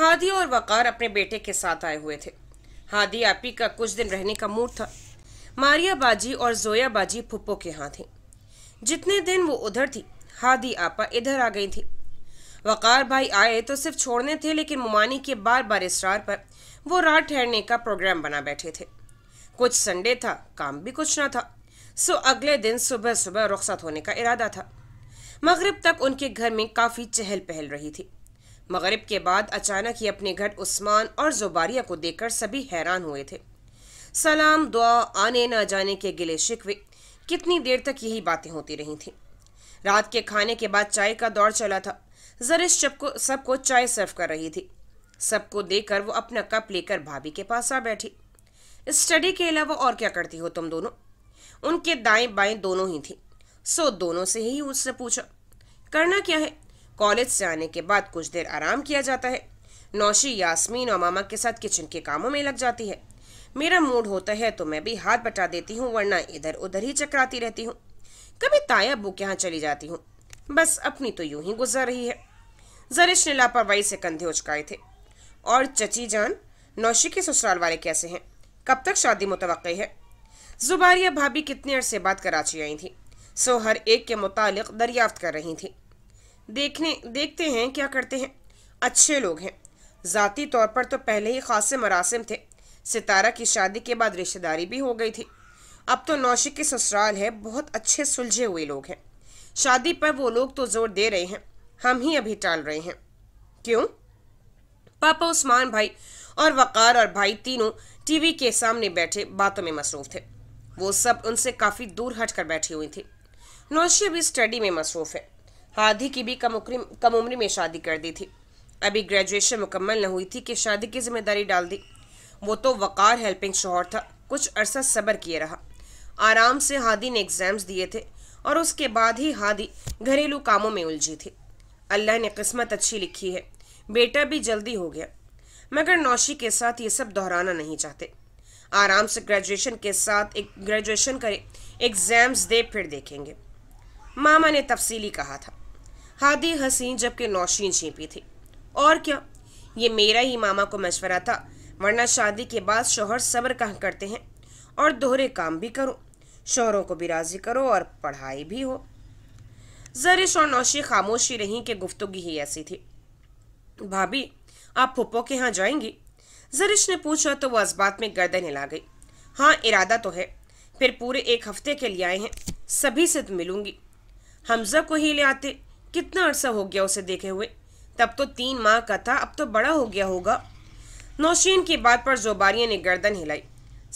हादी और वकार अपने बेटे के साथ आए हुए थे हादी आपी का कुछ दिन रहने का मूड था मारिया बाजी और जोया बाजी फुप्पो के यहाँ थी जितने दिन वो उधर थी हादी आपा इधर आ गई थी वकार भाई आए तो सिर्फ छोड़ने थे लेकिन मुमानी के बार बार इसरार पर वो रात ठहरने का प्रोग्राम बना बैठे थे कुछ संडे था काम भी कुछ ना था सो अगले दिन सुबह सुबह रुखसत होने का इरादा था मगरब तक उनके घर में काफ़ी चहल पहल रही थी मगरब के बाद अचानक ही अपने घर उस्मान और जुबारिया को देखकर सभी हैरान हुए थे सलाम दुआ आने न जाने के गिले शिकवे कितनी देर तक यही बातें होती रही थीं रात के खाने के बाद चाय का दौर चला था जरिश सबको सबको चाय सर्व कर रही थी सबको देकर वो अपना कप लेकर भाभी के पास आ बैठी स्टडी के अलावा और क्या करती हो तुम दोनों उनके दाएं बाएं दोनों ही थी सो दोनों से ही उससे पूछा करना क्या है कॉलेज से आने के बाद कुछ देर आराम किया जाता है नौशी यासमीन और मामा के साथ किचन के कामों में लग जाती है मेरा मूड होता है तो मैं भी हाथ बटा देती हूँ वरना इधर उधर ही चकराती रहती हूँ कभी ताया अबू के यहाँ चली जाती हूँ बस अपनी तो यूं ही गुजर रही है जरिश ने लापरवाही से कंधे उचकाए थे और चची जान नौशी के ससुराल वाले कैसे हैं कब तक शादी मुतव है जुबारिया भाभी कितने अरसे बाद कराची आई थी सो हर एक के मुतालिक दरियाफ्त कर रही थी देखने देखते हैं क्या करते हैं अच्छे लोग हैं ज़ाती तौर पर तो पहले ही खासे मरासम थे सितारा की शादी के बाद रिश्तेदारी भी हो गई थी अब तो नौशिक के ससुराल है बहुत अच्छे सुलझे हुए लोग हैं शादी पर वो लोग तो जोर दे रहे हैं हम ही अभी टाल रहे हैं क्यों पापा उस्मान भाई और वकार और भाई तीनों टीवी के सामने बैठे बातों में मसरूफ थे वो सब उनसे काफ़ी दूर हट कर बैठी हुई थी नौशी अभी स्टडी में मसरूफ है हादी की भी कम उम्री कम उम्र में शादी कर दी थी अभी ग्रेजुएशन मुकम्मल न हुई थी कि शादी की जिम्मेदारी डाल दी वो तो वक़ार हेल्पिंग शोहर था कुछ अरसा सब्र किए रहा आराम से हादी ने एग्ज़ाम्स दिए थे और उसके बाद ही हादी घरेलू कामों में उलझी थी अल्लाह ने किस्मत अच्छी लिखी है बेटा भी जल्दी हो गया मगर नौशी के साथ ये सब दोहराना नहीं चाहते आराम से ग्रेजुएशन के साथ एक ग्रेजुएशन करें एग्ज़ाम्स दे फिर देखेंगे मामा ने तफसीली कहा था हादी हसीन जबकि नौशीन छीपी थी और क्या ये मेरा ही मामा को मशवरा था वरना शादी के बाद शोहर सब्र कहाँ करते हैं और दोहरे काम भी करो शोहरों को भी राजी करो और पढ़ाई भी हो जरिश और नौशी खामोशी रहीं कि गुफ्तगी ही ऐसी थी भाभी आप पुप्पो के यहाँ जाएंगी जरिश ने पूछा तो वह असबात में गर्दन हिला गई हाँ इरादा तो है फिर पूरे एक हफ्ते के लिए आए हैं सभी से तो मिलूंगी हमजा को ही ले आते कितना अरसा हो गया उसे देखे हुए तब तो तीन माह का था अब तो बड़ा हो गया होगा नौशीन की बात पर जोबारिया ने गर्दन हिलाई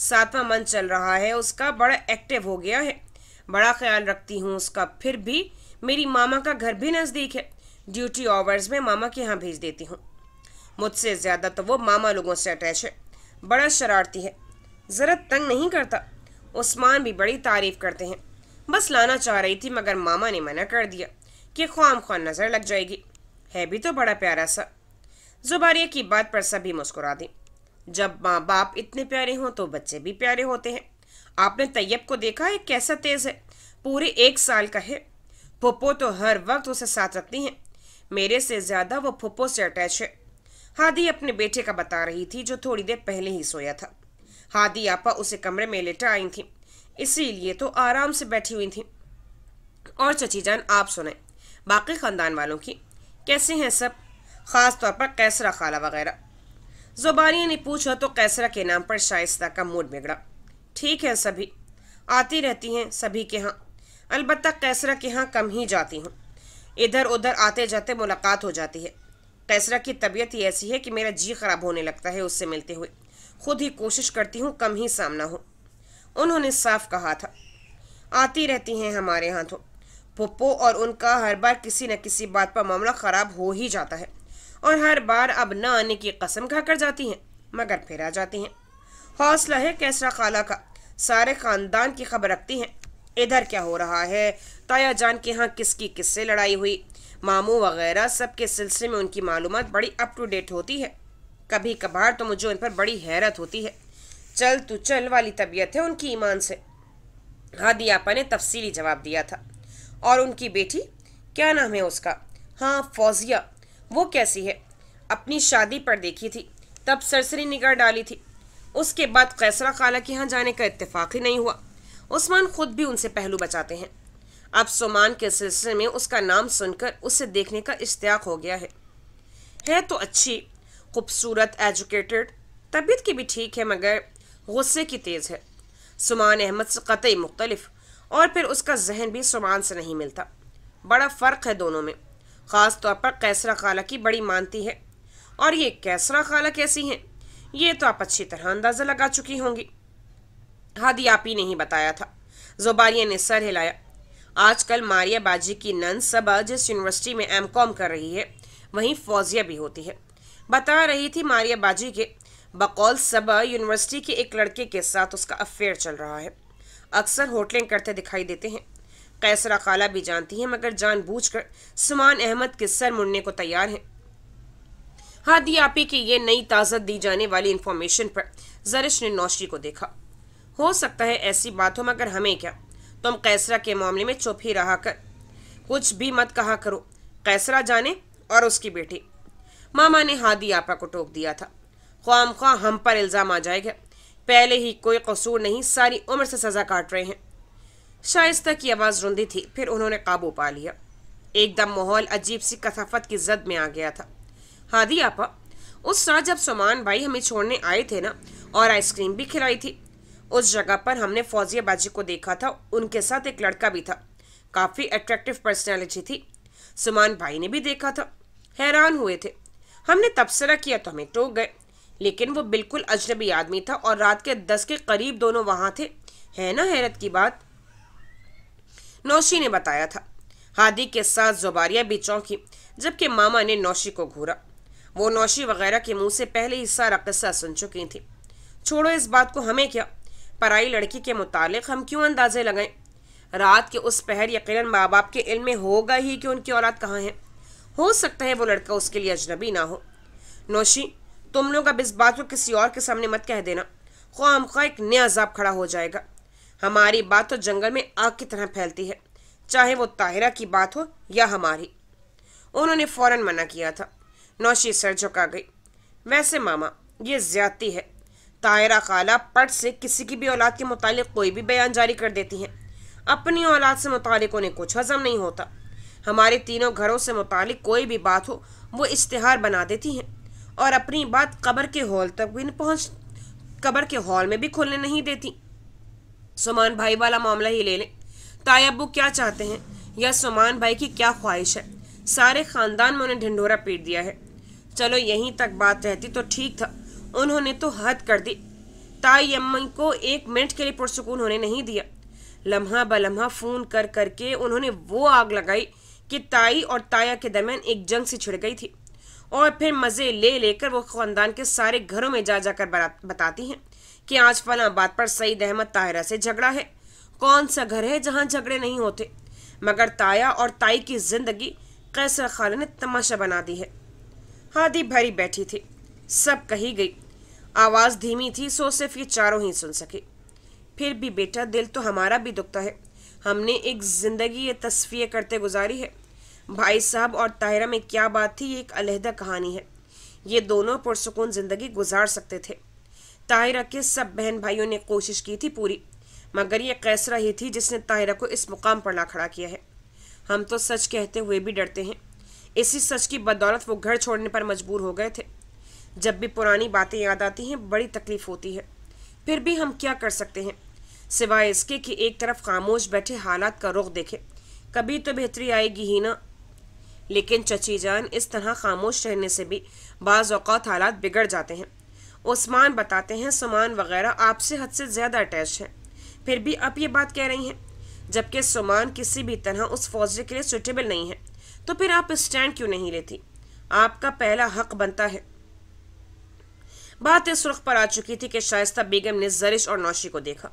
सातवां मन चल रहा है उसका बड़ा एक्टिव हो गया है बड़ा ख्याल रखती हूँ उसका फिर भी मेरी मामा का घर भी नज़दीक है ड्यूटी आवर्स में मामा के यहाँ भेज देती हूँ मुझसे ज़्यादा तो वो मामा लोगों से अटैच है बड़ा शरारती है ज़रा तंग नहीं करता उस्मान भी बड़ी तारीफ़ करते हैं बस लाना चाह रही थी मगर मामा ने मना कर दिया कि ख्वाम खान नज़र लग जाएगी है भी तो बड़ा प्यारा सा जुबारिया की बात पर सभी मुस्कुरा दी जब माँ बाप इतने प्यारे हों तो बच्चे भी प्यारे होते हैं आपने तैयब को देखा है कैसा तेज़ है पूरे एक साल का है पुप्पो तो हर वक्त उसे साथ रखती हैं मेरे से ज़्यादा वो फुप्पो से अटैच है हादी अपने बेटे का बता रही थी जो थोड़ी देर पहले ही सोया था हादी आपा उसे कमरे में लेटा आई थी इसीलिए तो आराम से बैठी हुई थी और चची जान आप सुने बाकी ख़ानदान वालों की कैसे हैं सब ख़ास तौर पर कैसरा खाला वगैरह ज़ुबानिया ने पूछा तो कैसरा के नाम पर शाइस्ता का मूड बिगड़ा ठीक है सभी आती रहती हैं सभी के यहाँ अलबत् कैसरा के यहाँ कम ही जाती हूँ इधर उधर आते जाते मुलाकात हो जाती है कैसरा की तबीयत ही ऐसी है कि मेरा जी ख़राब होने लगता है उससे मिलते हुए खुद ही कोशिश करती हूँ कम ही सामना हो उन्होंने साफ कहा था आती रहती हैं हमारे यहाँ तो पप्पो और उनका हर बार किसी न किसी बात पर मामला ख़राब हो ही जाता है और हर बार अब न आने की कसम खाकर जाती हैं मगर फिर आ जाती हैं हौसला है कैसरा खाला का सारे ख़ानदान की खबर रखती हैं इधर क्या हो रहा है ताया जान के यहाँ किसकी किससे लड़ाई हुई मामू वगैरह सब के सिलसिले में उनकी मालूम बड़ी अप टू डेट होती है कभी कभार तो मुझे उन पर बड़ी हैरत होती है चल तू चल वाली तबीयत है उनकी ईमान से आपा ने तफसीली जवाब दिया था और उनकी बेटी क्या नाम है उसका हाँ फौजिया वो कैसी है अपनी शादी पर देखी थी तब सरसरी निगाह डाली थी उसके बाद कैसरा खाला के यहाँ जाने का इत्तेफाक ही नहीं हुआ उस्मान खुद भी उनसे पहलू बचाते हैं अब सोमान के सिलसिले में उसका नाम सुनकर उसे देखने का इश्तियाक हो गया है है तो अच्छी खूबसूरत एजुकेटेड तबीयत की भी ठीक है मगर गुस्से की तेज़ है सुमान अहमद से कतई मुख्तलिफ़ और फिर उसका जहन भी सुमान से नहीं मिलता बड़ा फ़र्क है दोनों में ख़ास तौर पर कैसरा खाला की बड़ी मानती है और ये कैसरा खाला कैसी हैं ये तो आप अच्छी तरह अंदाज़ा लगा चुकी होंगी हादी आप ही नहीं बताया था जोबारिया ने सर हिलाया आजकल मारिया बाजी की नन सबा जिस यूनिवर्सिटी में एम कॉम कर रही है वहीं फौजिया भी होती है बता रही थी मारिया बाजी के बकौल सबा यूनिवर्सिटी के एक लड़के के साथ उसका अफेयर चल रहा है अक्सर होटलें करते दिखाई देते हैं कैसरा खाला भी जानती हैं मगर जानबूझकर सुमान अहमद के सर मुड़ने को तैयार हैं हादी आपी की ये नई ताज़त दी जाने वाली इन्फॉर्मेशन पर जरिश ने नौशी को देखा हो सकता है ऐसी बात हो मगर हमें क्या तुम कैसरा के मामले में चुप ही रहा कर कुछ भी मत कहा करो कैसरा जाने और उसकी बेटी मामा ने हादी आपा को टोक दिया था ख्वाम ख्वा हम पर इल्ज़ाम आ जाएगा पहले ही कोई कसूर नहीं सारी उम्र से सज़ा काट रहे हैं शायस्ता की आवाज़ रुंदी थी फिर उन्होंने काबू पा लिया एकदम माहौल अजीब सी कसाफत की जद में आ गया था हादी आपा उस रात जब सुमान भाई हमें छोड़ने आए थे ना और आइसक्रीम भी खिलाई थी उस जगह पर हमने फौजिया बाजी को देखा था उनके साथ एक लड़का भी था काफ़ी अट्रैक्टिव पर्सनैलिटी थी सुमान भाई ने भी देखा था हैरान हुए थे हमने तबसरा किया तो हमें टोक गए लेकिन वो बिल्कुल अजनबी आदमी था और रात के दस के करीब दोनों वहाँ थे है ना हैरत की बात नौशी ने बताया था हादी के साथ जुबारिया भी चौंकी जबकि मामा ने नौशी को घूरा वो नौशी वगैरह के मुंह से पहले ही सारा किस्सा सुन चुकी थी छोड़ो इस बात को हमें क्या पराई लड़की के मुतालिक हम क्यों अंदाजे लगाए रात के उस पहर यकीनन माँ बाप के इल्म में होगा ही कि उनकी औलाद कहाँ है हो सकता है वो लड़का उसके लिए अजनबी ना हो नौशी तुम लोग अब इस बात को किसी और के सामने मत कह देना ख्वाम खा एक नया अजाब खड़ा हो जाएगा हमारी बात तो जंगल में आग की तरह फैलती है चाहे वो ताहिरा की बात हो या हमारी उन्होंने फौरन मना किया था नौशी सर झुका गई वैसे मामा ये ज्यादती है ताहिरा खाला पट से किसी की भी औलाद के मुतालिक कोई भी बयान जारी कर देती हैं अपनी औलाद से मुतालिक उन्हें कुछ हजम नहीं होता हमारे तीनों घरों से मुतालिक कोई भी बात हो वो इश्तहार बना देती हैं और अपनी बात कबर के हॉल तक भी पहुंच कबर के हॉल में भी खोलने नहीं देती सुमान भाई वाला मामला ही ले लें अबू क्या चाहते हैं या सुमान भाई की क्या ख्वाहिश है सारे खानदान में उन्हें ढिंढोरा पीट दिया है चलो यहीं तक बात रहती तो ठीक था उन्होंने तो हद कर दी ताई अम्मी को एक मिनट के लिए पुरसकून होने नहीं दिया लम्हा ब लम्हा फ़ोन कर करके उन्होंने वो आग लगाई कि ताई और ताया के दरमियान एक जंग सी छिड़ गई थी और फिर मज़े ले लेकर वो ख़ानदान के सारे घरों में जा जाकर बताती हैं कि आज फला बात पर सईद अहमद ताहिरा से झगड़ा है कौन सा घर है जहाँ झगड़े नहीं होते मगर ताया और ताई की ज़िंदगी कैसर खाना ने तमाशा बना दी है हादी भरी बैठी थी सब कही गई आवाज़ धीमी थी सो सिर्फ ये चारों ही सुन सके फिर भी बेटा दिल तो हमारा भी दुखता है हमने एक ज़िंदगी ये तस्वीर करते गुजारी है भाई साहब और ताहिरा में क्या बात थी ये एक अलहदा कहानी है ये दोनों पुरसकून ज़िंदगी गुजार सकते थे ताहिरा के सब बहन भाइयों ने कोशिश की थी पूरी मगर ये कैसरा ही थी जिसने ताहिरा को इस मुकाम पर ला खड़ा किया है हम तो सच कहते हुए भी डरते हैं इसी सच की बदौलत वो घर छोड़ने पर मजबूर हो गए थे जब भी पुरानी बातें याद आती हैं बड़ी तकलीफ़ होती है फिर भी हम क्या कर सकते हैं सिवाय इसके कि एक तरफ खामोश बैठे हालात का रुख देखें कभी तो बेहतरी आएगी ही ना लेकिन चची जान इस तरह खामोश रहने से भी बाज़ात हालात बिगड़ जाते हैं उस्मान बताते हैं सुमान वगैरह आपसे हद से ज़्यादा अटैच है फिर भी आप ये बात कह रही हैं जबकि सुमान किसी भी तरह उस फौजे के लिए सुटेबल नहीं है तो फिर आप स्टैंड क्यों नहीं लेती आपका पहला हक बनता है बात इस रुख पर आ चुकी थी कि शाइस्ता बेगम ने जरिश और नौशी को देखा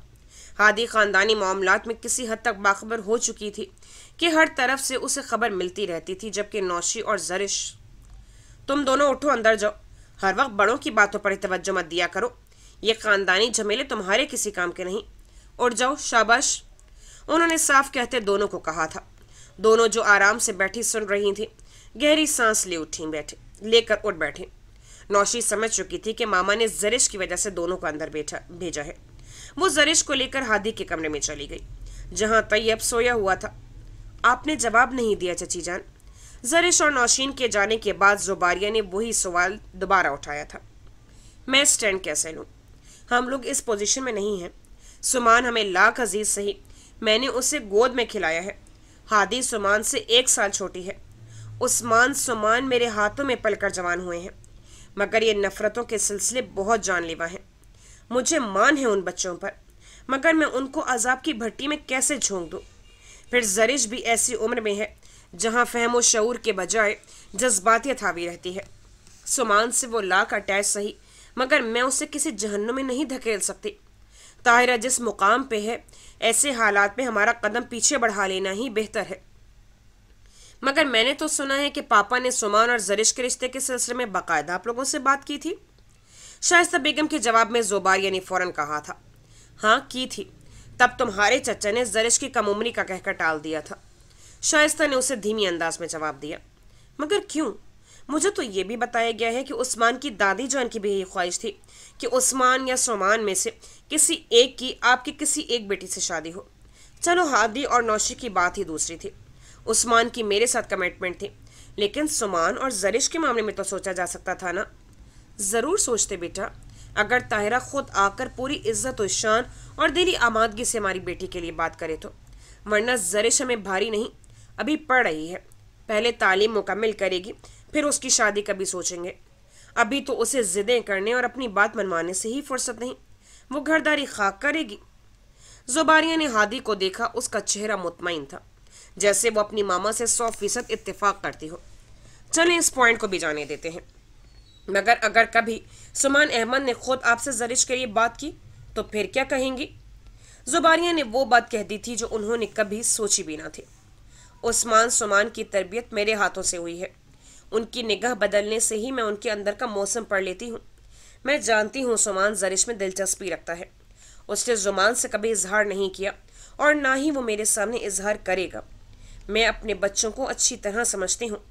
हादी ख़ानदानी मामला में किसी हद तक बाखबर हो चुकी थी कि हर तरफ से उसे खबर मिलती रहती थी जबकि नौशी और जरिश तुम दोनों उठो अंदर जाओ हर वक्त बड़ों की बातों पर तवज्जो मत दिया करो ये खानदानी झमेले तुम्हारे किसी काम के नहीं उठ जाओ शाबाश उन्होंने साफ कहते दोनों को कहा था दोनों जो आराम से बैठी सुन रही थी गहरी सांस ले उठी बैठे लेकर उठ बैठे नौशी समझ चुकी थी कि मामा ने जरिश की वजह से दोनों को अंदर बैठा भेजा है वो जरिश को लेकर हादी के कमरे में चली गई जहाँ तैयब सोया हुआ था आपने जवाब नहीं दिया चची जान जरिश और नौशीन के जाने के बाद जोबारिया ने वही सवाल दोबारा उठाया था मैं स्टैंड कैसे लूँ हम लोग इस पोजीशन में नहीं हैं सुमान हमें लाख अजीज सही मैंने उसे गोद में खिलाया है हादी सुमान से एक साल छोटी है उस्मान सुमान मेरे हाथों में पलकर जवान हुए हैं मगर ये नफ़रतों के सिलसिले बहुत जानलेवा हैं मुझे मान है उन बच्चों पर मगर मैं उनको अजाब की भट्टी में कैसे झोंक दूँ फिर जरिश भी ऐसी उम्र में है जहाँ फहमो शूर के बजाय जज्बातियत हावी रहती है सुमान से वो लाख अटैच सही मगर मैं उसे किसी जहन्नुम में नहीं धकेल सकती ताहिरा जिस मुकाम पे है ऐसे हालात में हमारा कदम पीछे बढ़ा लेना ही बेहतर है मगर मैंने तो सुना है कि पापा ने सुमान और जरिश के रिश्ते के सिलसिले में बाकायदा आप लोगों से बात की थी शायस्ता बेगम के जवाब में जोबार यानी फ़ौरन कहा था हाँ की थी तब तुम्हारे चचा ने जरिश की कम उम्री का कहकर टाल दिया था शायस्ता ने उसे धीमी अंदाज में जवाब दिया मगर क्यों मुझे तो ये भी बताया गया है कि उस्मान की दादी जान की भी यही ख्वाहिश थी कि उस्मान या सोमान में से किसी एक की आपकी किसी एक बेटी से शादी हो चलो हादी और नौशी की बात ही दूसरी थी उस्मान की मेरे साथ कमिटमेंट थी लेकिन सुमान और जरिश के मामले में तो सोचा जा सकता था ना ज़रूर सोचते बेटा अगर ताहिरा खुद आकर पूरी इज्जत और शान और दिली आमादगी से हमारी बेटी के लिए बात करे तो वरना जरिश हमें भारी नहीं अभी पढ़ रही है पहले तालीम मुकम्मल करेगी फिर उसकी शादी का भी सोचेंगे अभी तो उसे ज़िदें करने और अपनी बात मनवाने से ही फुर्सत नहीं वो घरदारी खाक करेगी जुबारिया ने हादी को देखा उसका चेहरा मुतमिन था जैसे वो अपनी मामा से सौ फीसद इतफाक़ करती हो चलें इस पॉइंट को भी जाने देते हैं मगर अगर कभी सुमान अहमद ने खुद आपसे जरिश के लिए बात की तो फिर क्या कहेंगी जुबारिया ने वो बात कह दी थी जो उन्होंने कभी सोची भी ना थी उस्मान सुमान की तरबियत मेरे हाथों से हुई है उनकी निगाह बदलने से ही मैं उनके अंदर का मौसम पढ़ लेती हूँ मैं जानती हूँ सुमान जरिश में दिलचस्पी रखता है उसने जुमान से कभी इजहार नहीं किया और ना ही वो मेरे सामने इजहार करेगा मैं अपने बच्चों को अच्छी तरह समझती हूँ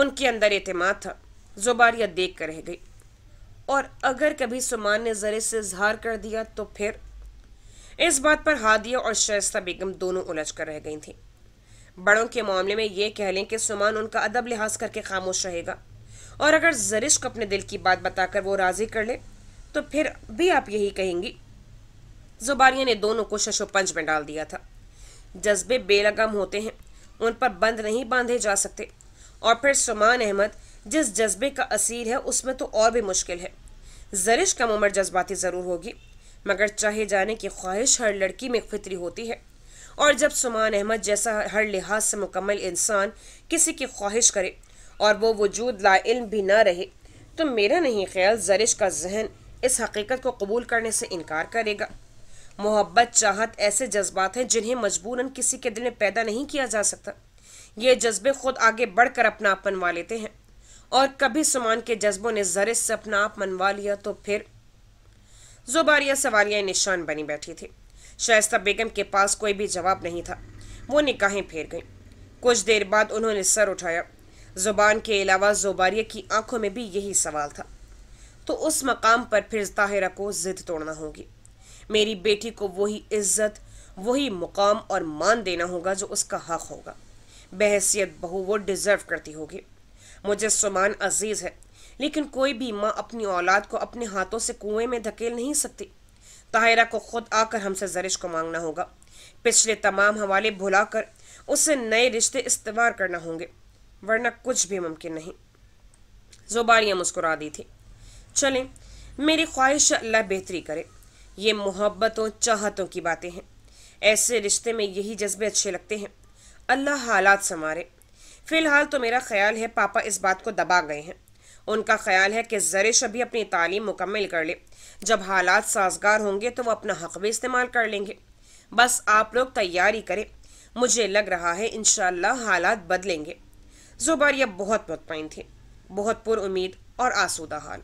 उनके अंदर अतमाद था जुबारिया देख कर रह गई और अगर कभी सुमान ने ज़रे से इजहार कर दिया तो फिर इस बात पर हादिया और शैस्ता बेगम दोनों उलझ कर रह गई थी बड़ों के मामले में ये कह लें कि सुमान उनका अदब लिहाज करके खामोश रहेगा और अगर जरिश को अपने दिल की बात बताकर वो राज़ी कर ले तो फिर भी आप यही कहेंगी जुबारिया ने दोनों को शशोपंज में डाल दिया था जज्बे बेलगम होते हैं उन पर बंद नहीं बांधे जा सकते और फिर सुमान अहमद जिस जज्बे का असीर है उसमें तो और भी मुश्किल है जरिश कम उम्र जज्बाती ज़रूर होगी मगर चाहे जाने की ख्वाहिश हर लड़की में फितरी होती है और जब सुमान अहमद जैसा हर लिहाज से मुकम्मल इंसान किसी की ख्वाहिश करे और वो वजूद लाइल भी ना रहे तो मेरा नहीं ख्याल जरिश का जहन इस हकीकत को कबूल करने से इनकार करेगा मोहब्बत चाहत ऐसे जज्बात हैं जिन्हें मजबूरन किसी के दिल में पैदा नहीं किया जा सकता ये जज्बे खुद आगे बढ़कर अपना अपन वा लेते हैं और कभी सुमान के जज्बों ने जरिस से अपना आप मनवा लिया तो फिर जोबारिया सवालियाँ निशान बनी बैठी थी शायस्ता बेगम के पास कोई भी जवाब नहीं था वो निकाहें फेर गईं कुछ देर बाद उन्होंने सर उठाया जुबान के अलावा जुबारिया की आंखों में भी यही सवाल था तो उस मकाम पर फिर ताहिरा को जिद तोड़ना होगी मेरी बेटी को वही इज्जत वही मुकाम और मान देना होगा जो उसका हक होगा बहसीत बहू वो डिज़र्व करती होगी मुझे सुमान अजीज़ है लेकिन कोई भी माँ अपनी औलाद को अपने हाथों से कुएं में धकेल नहीं सकती ताहिरा को खुद आकर हमसे जरिश को मांगना होगा पिछले तमाम हवाले भुलाकर उससे नए रिश्ते इस्तेमाल करना होंगे वरना कुछ भी मुमकिन नहीं जुबारियाँ मुस्कुरा दी थी चलें मेरी ख्वाहिश अल्लाह बेहतरी करे ये मोहब्बतों चाहतों की बातें हैं ऐसे रिश्ते में यही जज्बे अच्छे लगते हैं अल्लाह हालात संवारे फ़िलहाल तो मेरा ख्याल है पापा इस बात को दबा गए हैं उनका ख्याल है कि जरिश अभी अपनी तालीम मुकम्मल कर ले जब हालात साजगार होंगे तो वह अपना हक भी इस्तेमाल कर लेंगे बस आप लोग तैयारी करें मुझे लग रहा है इन हालात बदलेंगे जुबारिया बहुत मुतमिन थी बहुत पुरुद और आसूदा हाल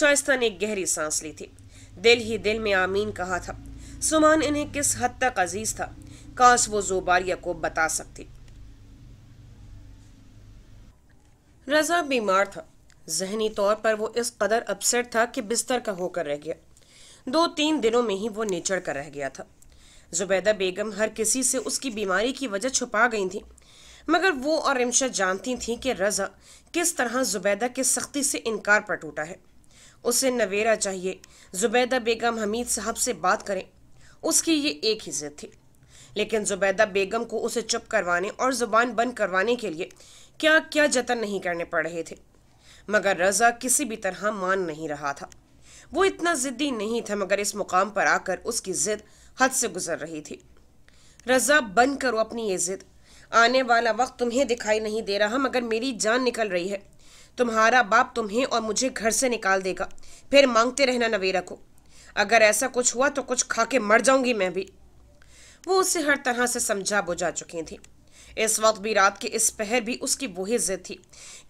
शाइस्ता ने गहरी सांस ली थी दिल ही दिल में आमीन कहा था सुमान इन्हें किस हद तक अजीज था काश वो जुबारिया को बता सकती रज़ा बीमार था जहनी तौर पर वो इस कदर अपसेट था कि बिस्तर का होकर रह गया दो तीन दिनों में ही वो निचड़ कर रह गया था जुबैदा बेगम हर किसी से उसकी बीमारी की वजह छुपा गई थी मगर वो और इमशा जानती थीं कि रज़ा किस तरह जुबैदा के सख्ती से इनकार पर टूटा है उसे नवेरा चाहिए जुबैदा बेगम हमीद साहब से बात करें उसकी ये एक ही थी लेकिन जुबैदा बेगम को उसे चुप करवाने और ज़ुबान बंद करवाने के लिए क्या क्या जतन नहीं करने पड़ रहे थे मगर रज़ा किसी भी तरह मान नहीं रहा था वो इतना ज़िद्दी नहीं था मगर इस मुकाम पर आकर उसकी ज़िद हद से गुजर रही थी रज़ा बंद करो अपनी ये ज़िद आने वाला वक्त तुम्हें दिखाई नहीं दे रहा मगर मेरी जान निकल रही है तुम्हारा बाप तुम्हें और मुझे घर से निकाल देगा फिर मांगते रहना नवेरा को अगर ऐसा कुछ हुआ तो कुछ खा के मर जाऊंगी मैं भी वो उसे हर तरह से समझा बुझा चुकी थी इस वक्त भी रात के इस पहर भी उसकी वही जिद थी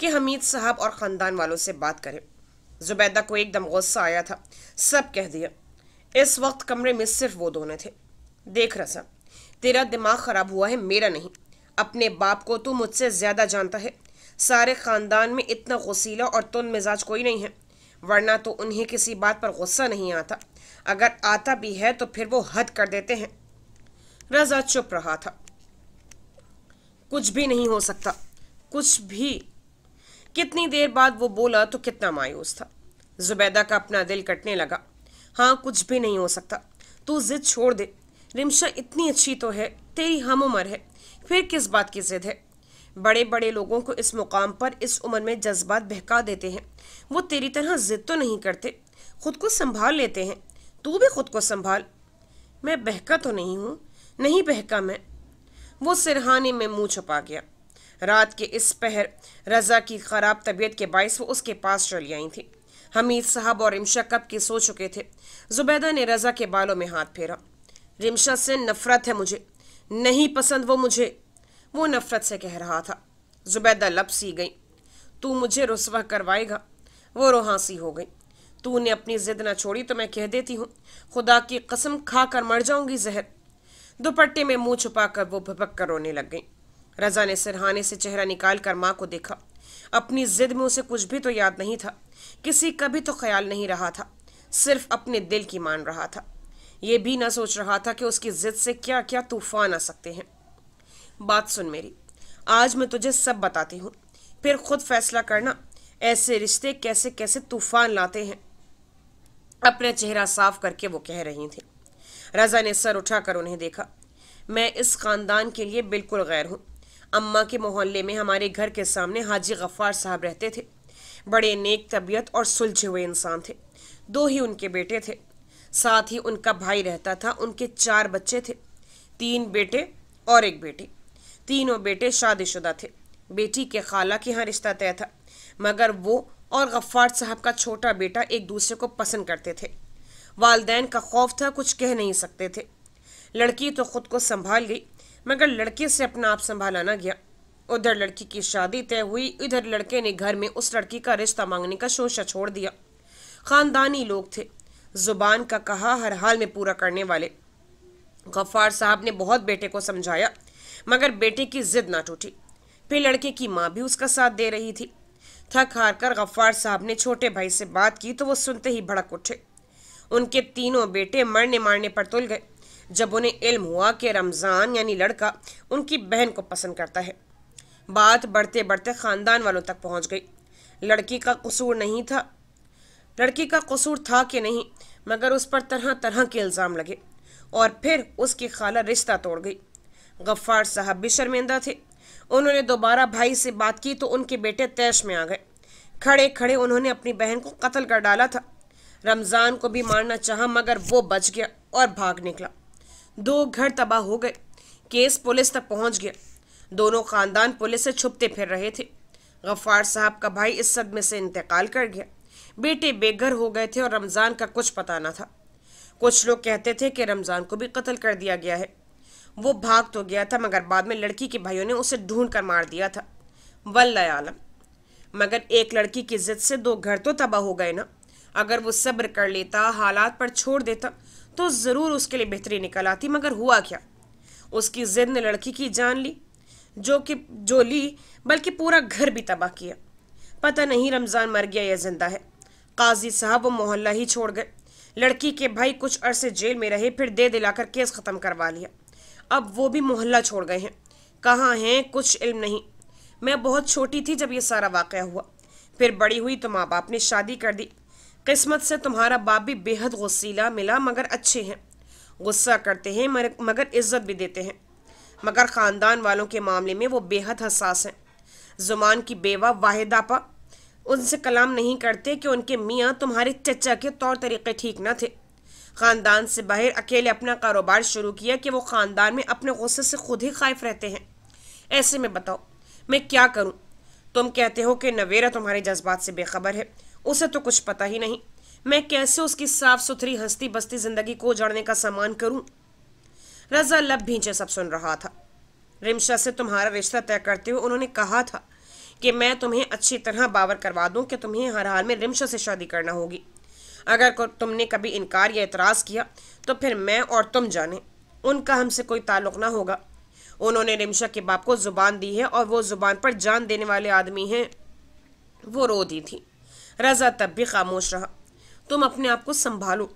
कि हमीद साहब और ख़ानदान वालों से बात करें जुबैदा को एकदम गुस्सा आया था सब कह दिया इस वक्त कमरे में सिर्फ वो दोनों थे देख रसा तेरा दिमाग ख़राब हुआ है मेरा नहीं अपने बाप को तू मुझसे ज़्यादा जानता है सारे ख़ानदान में इतना गसीला और तुन मिजाज कोई नहीं है वरना तो उन्हें किसी बात पर गुस्सा नहीं आता अगर आता भी है तो फिर वो हद कर देते हैं रजा चुप रहा था कुछ भी नहीं हो सकता कुछ भी कितनी देर बाद वो बोला तो कितना मायूस था जुबैदा का अपना दिल कटने लगा हाँ कुछ भी नहीं हो सकता तू जिद छोड़ दे रिमशा इतनी अच्छी तो है तेरी हम उम्र है फिर किस बात की जिद है बड़े बड़े लोगों को इस मुकाम पर इस उम्र में जज्बात बहका देते हैं वो तेरी तरह जिद तो नहीं करते खुद को संभाल लेते हैं तू भी खुद को संभाल मैं बहका तो नहीं हूँ नहीं बहका मैं वो सिरहाने में मुंह छुपा गया रात के इस पहर रज़ा की ख़राब तबीयत के बायस वो उसके पास चली आई थी हमीद साहब और रिमशा कब के सो चुके थे जुबैदा ने रज़ा के बालों में हाथ फेरा रिमशा से नफ़रत है मुझे नहीं पसंद वो मुझे वो नफ़रत से कह रहा था जुबैदा लप सी गई तू मुझे रसवा करवाएगा वो रोहासी हो गई तूने अपनी ज़िद ना छोड़ी तो मैं कह देती हूँ खुदा की कसम खा कर मर जाऊँगी जहर दुपट्टे में मुंह छुपाकर वो भपक कर रोने लग गई रजा ने सिरहाने से चेहरा निकाल कर माँ को देखा अपनी जिद में उसे कुछ भी तो याद नहीं था किसी का भी तो ख्याल नहीं रहा था सिर्फ अपने दिल की मान रहा था ये भी ना सोच रहा था कि उसकी जिद से क्या क्या तूफान आ सकते हैं बात सुन मेरी आज मैं तुझे सब बताती हूँ फिर खुद फैसला करना ऐसे रिश्ते कैसे कैसे तूफान लाते हैं अपना चेहरा साफ करके वो कह रही थी रजा ने सर उठाकर उन्हें देखा मैं इस ख़ानदान के लिए बिल्कुल गैर हूँ अम्मा के मोहल्ले में हमारे घर के सामने हाजी गफ्फ़ार साहब रहते थे बड़े नेक तबीयत और सुलझे हुए इंसान थे दो ही उनके बेटे थे साथ ही उनका भाई रहता था उनके चार बच्चे थे तीन बेटे और एक बेटी तीनों बेटे शादीशुदा थे बेटी के खाला के यहाँ रिश्ता तय था मगर वो और गफ्फ़ार साहब का छोटा बेटा एक दूसरे को पसंद करते थे वालदेन का खौफ था कुछ कह नहीं सकते थे लड़की तो खुद को संभाल गई मगर लड़के से अपना आप संभाला ना गया उधर लड़की की शादी तय हुई इधर लड़के ने घर में उस लड़की का रिश्ता मांगने का शोशा छोड़ दिया खानदानी लोग थे जुबान का कहा हर हाल में पूरा करने वाले गफ्फार साहब ने बहुत बेटे को समझाया मगर बेटे की जिद ना टूटी फिर लड़के की माँ भी उसका साथ दे रही थी थक हार कर गफ्फार साहब ने छोटे भाई से बात की तो वो सुनते ही भड़क उठे उनके तीनों बेटे मरने मारने पर तुल गए जब उन्हें इल्म हुआ कि रमज़ान यानी लड़का उनकी बहन को पसंद करता है बात बढ़ते बढ़ते ख़ानदान वालों तक पहुंच गई लड़की का कसूर नहीं था लड़की का कसूर था कि नहीं मगर उस पर तरह तरह के इल्ज़ाम लगे और फिर उसकी खाला रिश्ता तोड़ गई गफ्फार साहब भी शर्मिंदा थे उन्होंने दोबारा भाई से बात की तो उनके बेटे तैश में आ गए खड़े खड़े उन्होंने अपनी बहन को कत्ल कर डाला था रमज़ान को भी मारना चाहा मगर वो बच गया और भाग निकला दो घर तबाह हो गए केस पुलिस तक पहुंच गया दोनों खानदान पुलिस से छुपते फिर रहे थे गफ्फार साहब का भाई इस सदमे से इंतकाल कर गया बेटे बेघर हो गए थे और रमज़ान का कुछ पता ना था कुछ लोग कहते थे कि रमज़ान को भी कत्ल कर दिया गया है वो भाग तो गया था मगर बाद में लड़की के भाइयों ने उसे ढूंढ कर मार दिया था वल्ल आलम मगर एक लड़की की जिद से दो घर तो तबाह हो गए ना अगर वो सब्र कर लेता हालात पर छोड़ देता तो ज़रूर उसके लिए बेहतरी निकल आती मगर हुआ क्या उसकी ज़िद ने लड़की की जान ली जो कि जो ली बल्कि पूरा घर भी तबाह किया पता नहीं रमज़ान मर गया या जिंदा है काजी साहब वो मोहल्ला ही छोड़ गए लड़की के भाई कुछ अरसे जेल में रहे फिर दे दिलाकर केस ख़त्म करवा लिया अब वो भी मोहल्ला छोड़ गए हैं कहाँ हैं कुछ इल्म नहीं मैं बहुत छोटी थी जब ये सारा वाक़ हुआ फिर बड़ी हुई तो माँ बाप ने शादी कर दी किस्मत से तुम्हारा बाप भी बेहद गुस्सीला मिला मगर अच्छे हैं गुस्सा करते हैं मगर इज्जत भी देते हैं मगर ख़ानदान वालों के मामले में वो बेहद हसास हैं जुमान की बेवा वाहिदापा उनसे कलाम नहीं करते कि उनके मियाँ तुम्हारे चचा के तौर तरीक़े ठीक ना थे ख़ानदान से बाहर अकेले अपना कारोबार शुरू किया कि वो ख़ानदान में अपने गुस्से से खुद ही खाइफ रहते हैं ऐसे में बताओ मैं क्या करूँ तुम कहते हो कि नवेरा तुम्हारे जज्बात से बेखबर है उसे तो कुछ पता ही नहीं मैं कैसे उसकी साफ सुथरी हस्ती बस्ती जिंदगी को उजाड़ने का सामान करूं रजा लब भींचे सब सुन रहा था रिमशा से तुम्हारा रिश्ता तय करते हुए उन्होंने कहा था कि मैं तुम्हें अच्छी तरह बावर करवा दूं कि तुम्हें हर हाल में रिमशा से शादी करना होगी अगर तुमने कभी इनकार या इतराज़ किया तो फिर मैं और तुम जाने उनका हमसे कोई ताल्लुक ना होगा उन्होंने रिमशा के बाप को ज़ुबान दी है और वो ज़ुबान पर जान देने वाले आदमी हैं वो रो दी थी रजा तब भी खामोश रहा तुम अपने आप को संभालो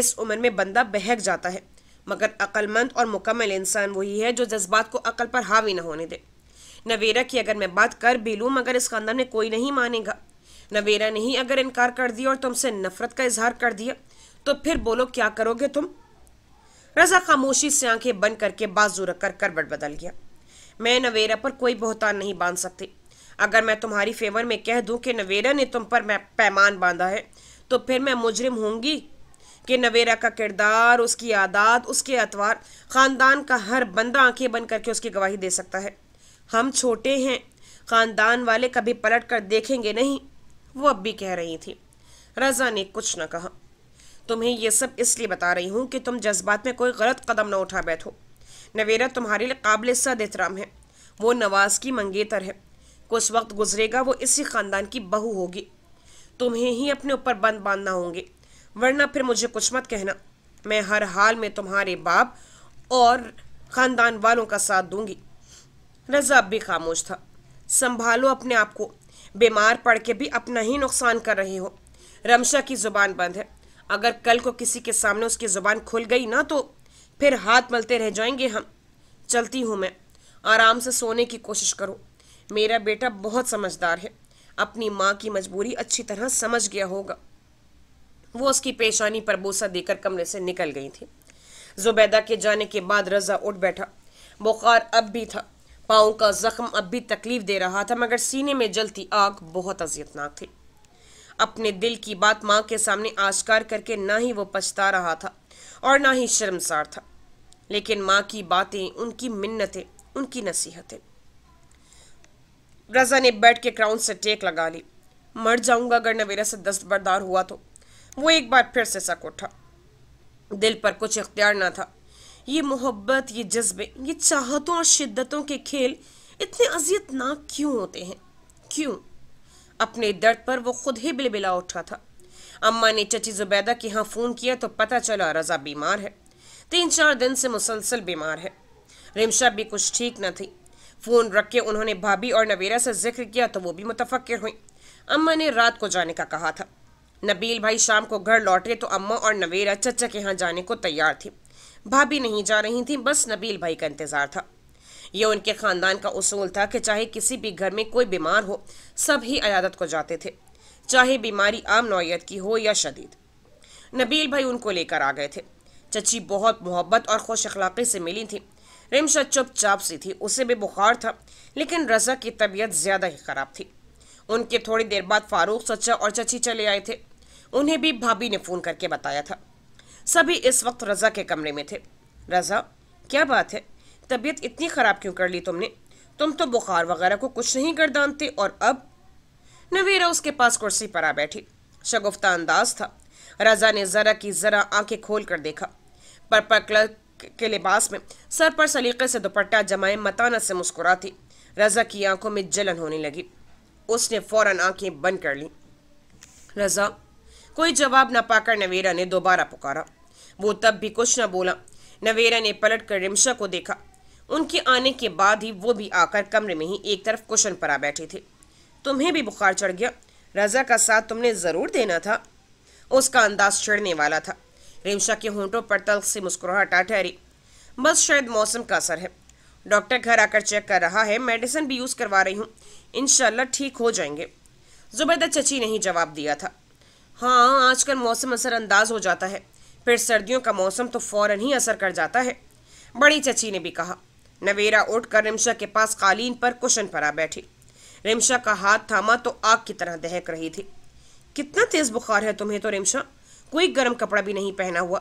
इस उम्र में बंदा बहक जाता है मगर अक्लमंद और मुकम्मल इंसान वही है जो जज्बात को अकल पर हावी न होने दे नवेरा की अगर मैं बात कर भी लूँ मगर इस खानदान में कोई नहीं मानेगा नवेरा ने ही अगर इनकार कर दिया और तुमसे नफरत का इजहार कर दिया तो फिर बोलो क्या करोगे तुम रजा खामोशी से आंखें बंद करके बाजू रखकर करवट बदल गया मैं नवेरा पर कोई बहुतान नहीं बांध सकती अगर मैं तुम्हारी फेवर में कह दूं कि नवेरा ने तुम पर पैमान बांधा है तो फिर मैं मुजरिम होंगी कि नवेरा का किरदार उसकी आदात उसके अतवार ख़ानदान का हर बंदा आंखें बंद करके उसकी गवाही दे सकता है हम छोटे हैं ख़ानदान वाले कभी पलट कर देखेंगे नहीं वो अब भी कह रही थी रज़ा ने कुछ न कहा तुम्हें यह सब इसलिए बता रही हूँ कि तुम जज्बात में कोई गलत कदम ना उठा बैठो नवेरा तुम्हारे लिए काबिल सद एहतराम है वो नवाज की मंगेतर है कुछ वक्त गुजरेगा वो इसी खानदान की बहू होगी तुम्हें ही अपने ऊपर बंद बांधना होंगे वरना फिर मुझे कुछ मत कहना मैं हर हाल में तुम्हारे बाप और खानदान वालों का साथ दूंगी रजा अब भी खामोश था संभालो अपने आप को बीमार पड़ के भी अपना ही नुकसान कर रहे हो रमशा की ज़ुबान बंद है अगर कल को किसी के सामने उसकी ज़ुबान खुल गई ना तो फिर हाथ मलते रह जाएंगे हम चलती हूँ मैं आराम से सोने की कोशिश करो मेरा बेटा बहुत समझदार है अपनी माँ की मजबूरी अच्छी तरह समझ गया होगा वो उसकी पेशानी पर बोसा देकर कमरे से निकल गई थी जुबैदा के जाने के बाद रजा उठ बैठा बुखार अब भी था पाओ का जख्म अब भी तकलीफ दे रहा था मगर सीने में जलती आग बहुत अजियतनाक थी अपने दिल की बात माँ के सामने आश्कार करके ना ही वो पछता रहा था और ना ही शर्मसार था लेकिन माँ की बातें उनकी मिन्नतें उनकी नसीहतें रजा ने बैठ के क्राउन से टेक लगा ली मर जाऊंगा अगर नवेरा से दस्तबरदार हुआ तो वो एक बार फिर से सक उठा दिल पर कुछ इख्तियार ना था ये मोहब्बत ये जज्बे ये चाहतों और शिद्दतों के खेल इतने अजियतनाक क्यों होते हैं क्यों अपने दर्द पर वो खुद ही बिलबिला उठा था अम्मा ने चची जुबैदा के यहाँ फ़ोन किया तो पता चला रजा बीमार है तीन चार दिन से मुसलसल बीमार है रिमशा भी कुछ ठीक न थी फ़ोन रख के उन्होंने भाभी और नवेरा से जिक्र किया तो वो भी मुतफक् हुई अम्मा ने रात को जाने का कहा था नबील भाई शाम को घर लौटे तो अम्मा और नवेरा चचा के यहाँ जाने को तैयार थी भाभी नहीं जा रही थी बस नबील भाई का इंतज़ार था यह उनके ख़ानदान का उसूल था कि चाहे किसी भी घर में कोई बीमार हो सब ही अयादत को जाते थे चाहे बीमारी आम नौयत की हो या शदीद नबील भाई उनको लेकर आ गए थे चची बहुत मोहब्बत और खुश अखलाक़े से मिली थी रिमशा चुपचाप सी थी उसे भी बुखार था लेकिन रजा की तबीयत ज़्यादा ही ख़राब थी उनके थोड़ी देर बाद फारूक सच्चा और चची चले आए थे उन्हें भी भाभी ने फ़ोन करके बताया था सभी इस वक्त रजा के कमरे में थे रजा क्या बात है तबीयत इतनी ख़राब क्यों कर ली तुमने तुम तो बुखार वगैरह को कुछ नहीं कर दानते और अब नवीरा उसके पास कुर्सी पर आ बैठी शगुफ्ता अंदाज था रजा ने ज़रा की ज़रा आंखें खोल कर देखा पर्पल कलर के लिबास में सर पर सलीके से दुपट्टा जमाए मताना से मुस्कुराती रज़ा की आंखों में जलन होने लगी उसने फौरन आंखें बंद कर ली रज़ा कोई जवाब ना पाकर नवेरा ने दोबारा पुकारा वो तब भी कुछ ना बोला नवेरा ने पलट कर रिमशा को देखा उनके आने के बाद ही वो भी आकर कमरे में ही एक तरफ कुशन पर आ बैठे थे तुम्हें भी बुखार चढ़ गया रज़ा का साथ तुमने ज़रूर देना था उसका अंदाज चढ़ने वाला था रिमशा के होंठों पर तल्ख से मुस्कुराहट आ ठहरी बस शायद मौसम का असर है डॉक्टर घर आकर चेक कर रहा है मेडिसिन भी यूज़ करवा रही हूँ इन ठीक हो जाएंगे जुबैदा चची ने ही जवाब दिया था हाँ आजकल मौसम असरअंदाज हो जाता है फिर सर्दियों का मौसम तो फ़ौरन ही असर कर जाता है बड़ी चची ने भी कहा नवेरा उठकर रिमशा के पास कालीन पर कुशन पर आ बैठी रिमशा का हाथ थामा तो आग की तरह दहक रही थी कितना तेज़ बुखार है तुम्हें तो रिमशा कोई गर्म कपड़ा भी नहीं पहना हुआ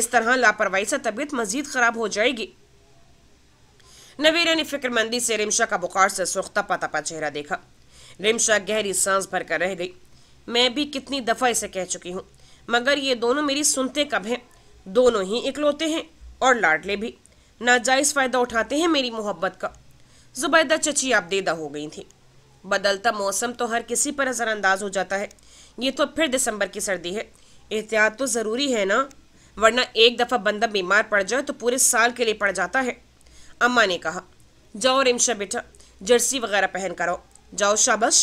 इस तरह लापरवाही से तबीयत मजीद खराब हो जाएगी नवीरा ने फिक्रमंदी से रिमशा का बुखार से सुख्ता पतापा चेहरा देखा रिमशा गहरी सांस भर कर रह गई मैं भी कितनी दफ़ा इसे कह चुकी हूँ मगर ये दोनों मेरी सुनते कब हैं दोनों ही इकलौते हैं और लाडले भी नाजायज़ फ़ायदा उठाते हैं मेरी मोहब्बत का जुबैदा चची आप देदा हो गई थी बदलता मौसम तो हर किसी पर असरानंदाज हो जाता है ये तो फिर दिसंबर की सर्दी है एहतियात तो ज़रूरी है ना वरना एक दफ़ा बंदा बीमार पड़ जाए तो पूरे साल के लिए पड़ जाता है अम्मा ने कहा जाओ रिमशा बेटा जर्सी वगैरह पहन कर आओ जाओ शाबश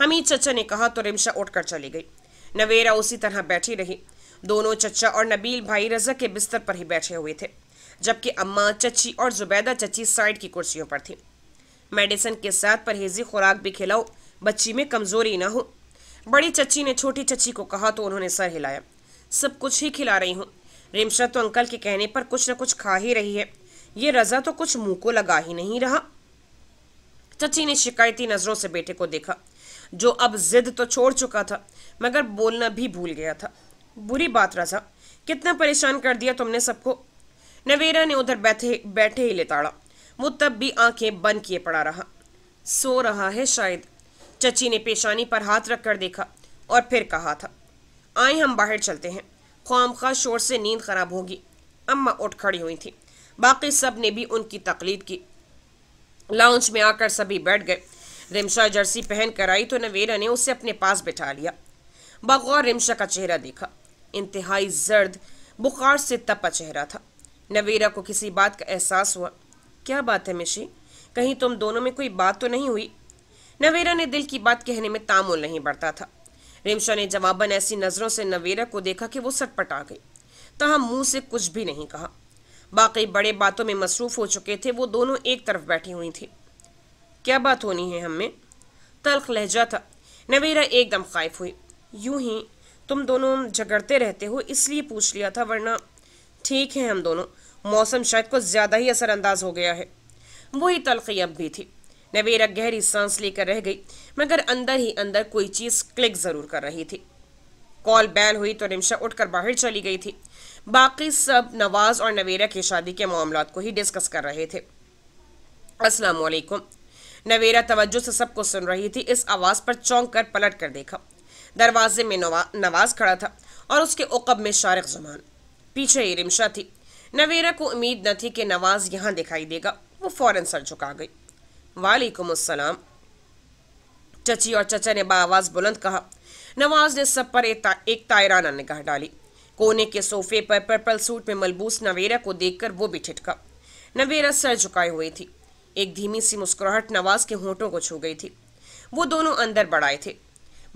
हमीद चचा ने कहा तो रिमशा उठकर चली गई नवेरा उसी तरह बैठी रही दोनों चचा और नबील भाई रजा के बिस्तर पर ही बैठे हुए थे जबकि अम्मा चची और जुबैदा चची साइड की कुर्सियों पर थी मेडिसिन के साथ परहेजी खुराक भी खिलाओ बच्ची में कमज़ोरी ना हो बड़ी चच्ची ने छोटी चच्ची को कहा तो उन्होंने सर हिलाया सब कुछ ही खिला रही हूँ रिमशा तो अंकल के कहने पर कुछ न कुछ खा ही रही है ये रजा तो कुछ मुंह को लगा ही नहीं रहा चची ने शिकायती नजरों से बेटे को देखा जो अब जिद तो छोड़ चुका था मगर बोलना भी भूल गया था बुरी बात रजा कितना परेशान कर दिया तुमने सबको नवेरा ने उधर बैठे बैठे ही लेताड़ा वो तब भी आंखें बंद किए पड़ा रहा सो रहा है शायद चची ने पेशानी पर हाथ रख कर देखा और फिर कहा था आए हम बाहर चलते हैं ख्वाम खा शोर से नींद खराब होगी अम्मा उठ खड़ी हुई थी बाकी सब ने भी उनकी तकलीद की लाउंज में आकर सभी बैठ गए रिमशा जर्सी पहन कर आई तो नवेरा ने उसे अपने पास बिठा लिया बगौर रिमशा का चेहरा देखा इंतहाई जर्द बुखार से तपा चेहरा था नवेरा को किसी बात का एहसास हुआ क्या बात है मिशी कहीं तुम दोनों में कोई बात तो नहीं हुई नवेरा ने दिल की बात कहने में तामोल नहीं बढ़ता था रिमशा ने जवाबन ऐसी नज़रों से नवेरा को देखा कि वो सटपट आ गई तहाँ मुंह से कुछ भी नहीं कहा बाकी बड़े बातों में मसरूफ़ हो चुके थे वो दोनों एक तरफ बैठी हुई थी क्या बात होनी है हमें तलख लहजा था नवेरा एकदम खाइफ हुई यूं ही तुम दोनों झगड़ते रहते हो इसलिए पूछ लिया था वरना ठीक है हम दोनों मौसम शायद कुछ ज़्यादा ही असरअंदाज हो गया है वही तलखी अब भी थी नवेरा गहरी सांस लेकर रह गई मगर अंदर ही अंदर कोई चीज क्लिक जरूर कर रही थी कॉल बैल हुई तो निमशा उठकर बाहर चली गई थी बाकी सब नवाज और नवेरा की शादी के मामला को ही डिस्कस कर रहे थे असलम नवेरा तवज्जो से सबको सुन रही थी इस आवाज़ पर चौंक कर पलट कर देखा दरवाजे में नवा, नवाज खड़ा था और उसके उकब में शारक जुमान पीछे ही रिमशा थी नवेरा को उम्मीद न थी कि नवाज यहाँ दिखाई देगा वो फौरन सर झुका गई वालेकुम अस्सलाम चची और चचा ने बावाज बुलंद कहा नवाज ने सब पर एक तायराना निगाह डाली कोने के सोफे पर पर्पल सूट में मलबूस नवेरा को देखकर वो भी ठिठका नवेरा सर झुकाए हुए थी एक धीमी सी मुस्कुराहट नवाज के होठों को छू गई थी वो दोनों अंदर बढ़ाए थे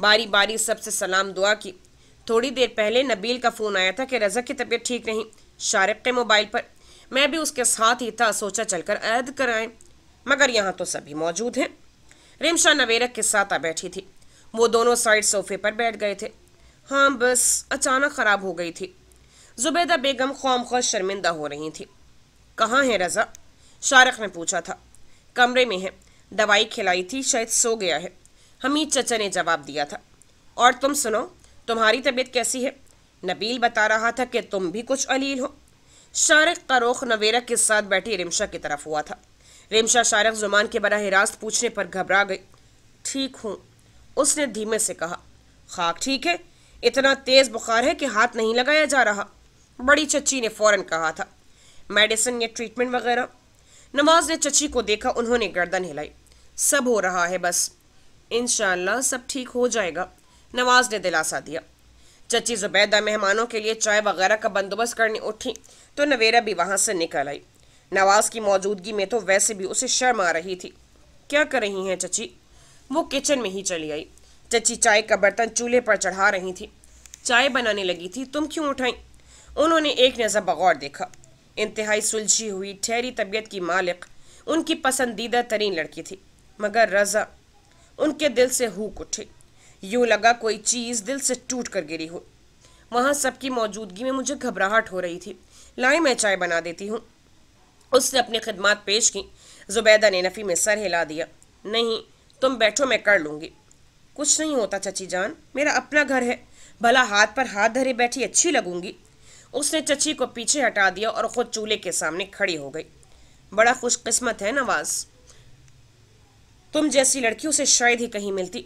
बारी बारी सबसे सलाम दुआ की थोड़ी देर पहले नबील का फ़ोन आया था कि रजा की तबीयत ठीक नहीं शारिफ के मोबाइल पर मैं भी उसके साथ ही था सोचा चलकर ऐद कराएं मगर यहाँ तो सभी मौजूद हैं रिमशा नवेरक के साथ आ बैठी थी वो दोनों साइड सोफे पर बैठ गए थे हाँ बस अचानक ख़राब हो गई थी जुबैदा बेगम खौम खौज शर्मिंदा हो रही थी कहाँ है रज़ा शारख ने पूछा था कमरे में है दवाई खिलाई थी शायद सो गया है हमीद चचा ने जवाब दिया था और तुम सुनो तुम्हारी तबीयत कैसी है नबील बता रहा था कि तुम भी कुछ अलील हो शारख का रुख नवेरा के साथ बैठी रिमशा की तरफ हुआ था रेमशा शारख जुमान के बरह रास्त पूछने पर घबरा गई ठीक हूँ उसने धीमे से कहा खाक ठीक है इतना तेज़ बुखार है कि हाथ नहीं लगाया जा रहा बड़ी चची ने फ़ौरन कहा था मेडिसिन या ट्रीटमेंट वगैरह नमाज ने चची को देखा उन्होंने गर्दन हिलाई सब हो रहा है बस इन सब ठीक हो जाएगा नवाज ने दिलासा दिया चची जुबैदा मेहमानों के लिए चाय वगैरह का बंदोबस्त करने उठी तो नवेरा भी वहाँ से निकल आई नवाज की मौजूदगी में तो वैसे भी उसे शर्म आ रही थी क्या कर रही हैं चची वो किचन में ही चली आई चची चाय का बर्तन चूल्हे पर चढ़ा रही थी चाय बनाने लगी थी तुम क्यों उठाई उन्होंने एक नज़र बगौर देखा इंतहाई सुलझी हुई ठहरी तबीयत की मालिक उनकी पसंदीदा तरीन लड़की थी मगर रज़ा उनके दिल से हुक उठी यूँ लगा कोई चीज़ दिल से टूट कर गिरी हो वहाँ सबकी मौजूदगी में मुझे घबराहट हो रही थी लाई मैं चाय बना देती हूँ उसने अपनी खदमात पेश की जुबैदा ने नफ़ी में सर हिला दिया नहीं तुम बैठो मैं कर लूँगी कुछ नहीं होता चची जान मेरा अपना घर है भला हाथ पर हाथ धरे बैठी अच्छी लगूंगी उसने चची को पीछे हटा दिया और ख़ुद चूल्हे के सामने खड़ी हो गई बड़ा खुशकस्मत है नवाज़ तुम जैसी लड़कियों से शायद ही कहीं मिलती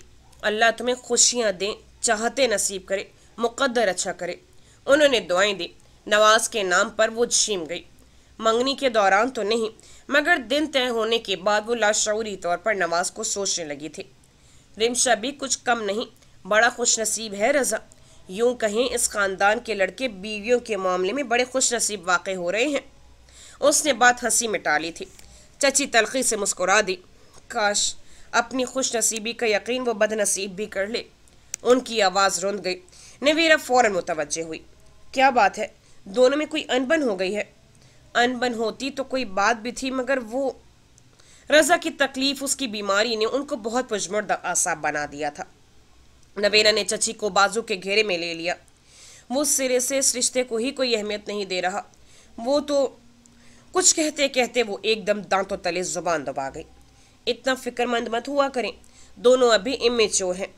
अल्लाह तुम्हें खुशियाँ दें चाहते नसीब करे मुकद्दर अच्छा करे उन्होंने दुआएं दी नवाज के नाम पर वो झीम गई मंगनी के दौरान तो नहीं मगर दिन तय होने के बाद वो लाशऊरी तौर पर नवाज को सोचने लगी थी रिमशा भी कुछ कम नहीं बड़ा खुश नसीब है रज़ा यूं कहें इस ख़ानदान के लड़के बीवियों के मामले में बड़े खुश नसीब वाक़ हो रहे हैं उसने बात हंसी में टाली थी चची तलखी से मुस्कुरा दी काश अपनी खुश नसीबी का यकीन वो बदनसीब भी कर ले उनकी आवाज़ रुंद गई नवीरा फ़ौर मुतवजह हुई क्या बात है दोनों में कोई अनबन हो गई है अनबन होती तो कोई बात भी थी मगर वो रज़ा की तकलीफ़ उसकी बीमारी ने उनको बहुत पजमर्द आसाब बना दिया था नवेरा ने चची को बाजू के घेरे में ले लिया वो सिरे से इस रिश्ते को ही कोई अहमियत नहीं दे रहा वो तो कुछ कहते कहते वो एकदम दांतों तले ज़ुबान दबा गई इतना फिक्रमंद मत हुआ करें दोनों अभी चो हैं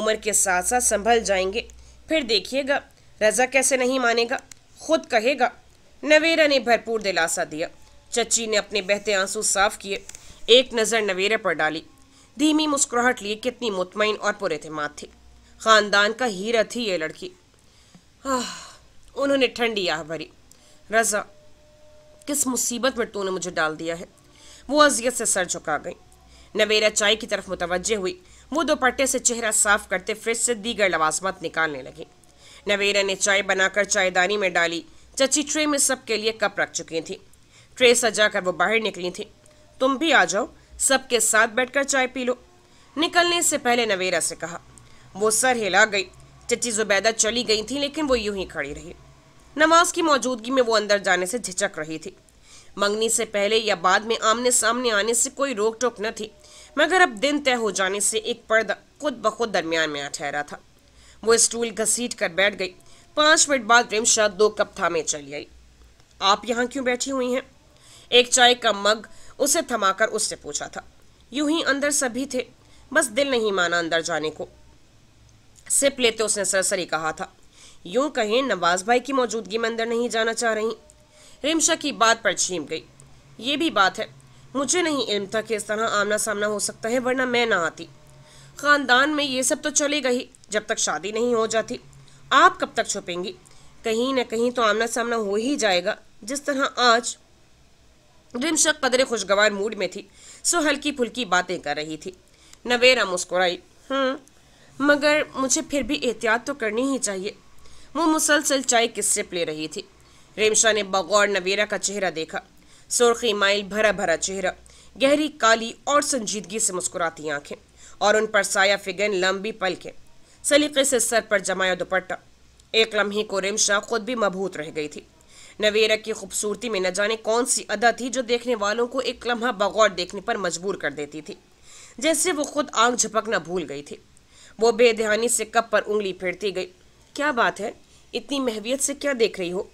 उम्र के साथ साथ संभल जाएंगे फिर देखिएगा रज़ा कैसे नहीं मानेगा खुद कहेगा नवेरा ने भरपूर दिलासा दिया चची ने अपने बहते आंसू साफ किए एक नज़र नवेरा पर डाली धीमी मुस्कुराहट लिए कितनी मुतमिन और पुरे थी ख़ानदान का हीरा थी ये लड़की आह उन्होंने ठंडी आह भरी रज़ा किस मुसीबत में तूने मुझे डाल दिया है वो अजियत से सर झुका गई नवेरा चाय की तरफ मुतवजह हुई वो दोपट्टे से चेहरा साफ करते फ्रिज से दीगर लवाजमत निकालने लगी नवेरा ने चाय बनाकर चायदानी में डाली चची ट्रे में सबके लिए कप रख चुकी थी ट्रे सजा कर वो बाहर निकली थी तुम भी आ जाओ सबके साथ बैठकर चाय पी लो निकलने से पहले नवेरा से कहा वो सर हिला गई चची जुबैदा चली गई थी लेकिन वो यूं ही खड़ी रही नमाज की मौजूदगी में वो अंदर जाने से झिझक रही थी मंगनी से पहले या बाद में आमने सामने आने से कोई रोक टोक न थी मगर अब दिन तय हो जाने से एक पर्दा खुद ब खुद दरमियान में आ ठहरा था वो स्टूल घसीट कर बैठ गई पांच मिनट बाद प्रेम शाह दो कप थामे चली आई आप यहां क्यों बैठी हुई हैं एक चाय का मग उसे थमाकर उससे पूछा था यूं ही अंदर सभी थे बस दिल नहीं माना अंदर जाने को सिप लेते उसने सरसरी कहा था यूं कहें नवाज भाई की मौजूदगी में अंदर नहीं जाना चाह रही रिमशा की बात पर छीम गई ये भी बात है मुझे नहीं इल्म था कि इस तरह आमना सामना हो सकता है वरना मैं ना आती खानदान में ये सब तो चलेगा ही जब तक शादी नहीं हो जाती आप कब तक छुपेंगी कहीं ना कहीं तो आमना सामना हो ही जाएगा जिस तरह आज रिमशक कदरे खुशगवार मूड में थी सो हल्की फुल्की बातें कर रही थी नवेरा मुस्कुराई हम्म मगर मुझे फिर भी एहतियात तो करनी ही चाहिए वो मुसलसल चाय किस्से ले रही थी रेमशाह ने बगौर नवेरा का चेहरा देखा सुर्खी माइल भरा भरा चेहरा गहरी काली और संजीदगी से मुस्कुराती आंखें और उन पर साया फिगन लंबी पलखें सलीके से सर पर जमाया दुपट्टा एक लम्हे को रिमशा खुद भी मबहूत रह गई थी नवेरा की खूबसूरती में न जाने कौन सी अदा थी जो देखने वालों को एक लम्हा बगौर देखने पर मजबूर कर देती थी जैसे वो खुद आंख झपकना भूल गई थी वो बेध्यानी से कप पर उंगली फेरती गई क्या बात है इतनी महवियत से क्या देख रही हो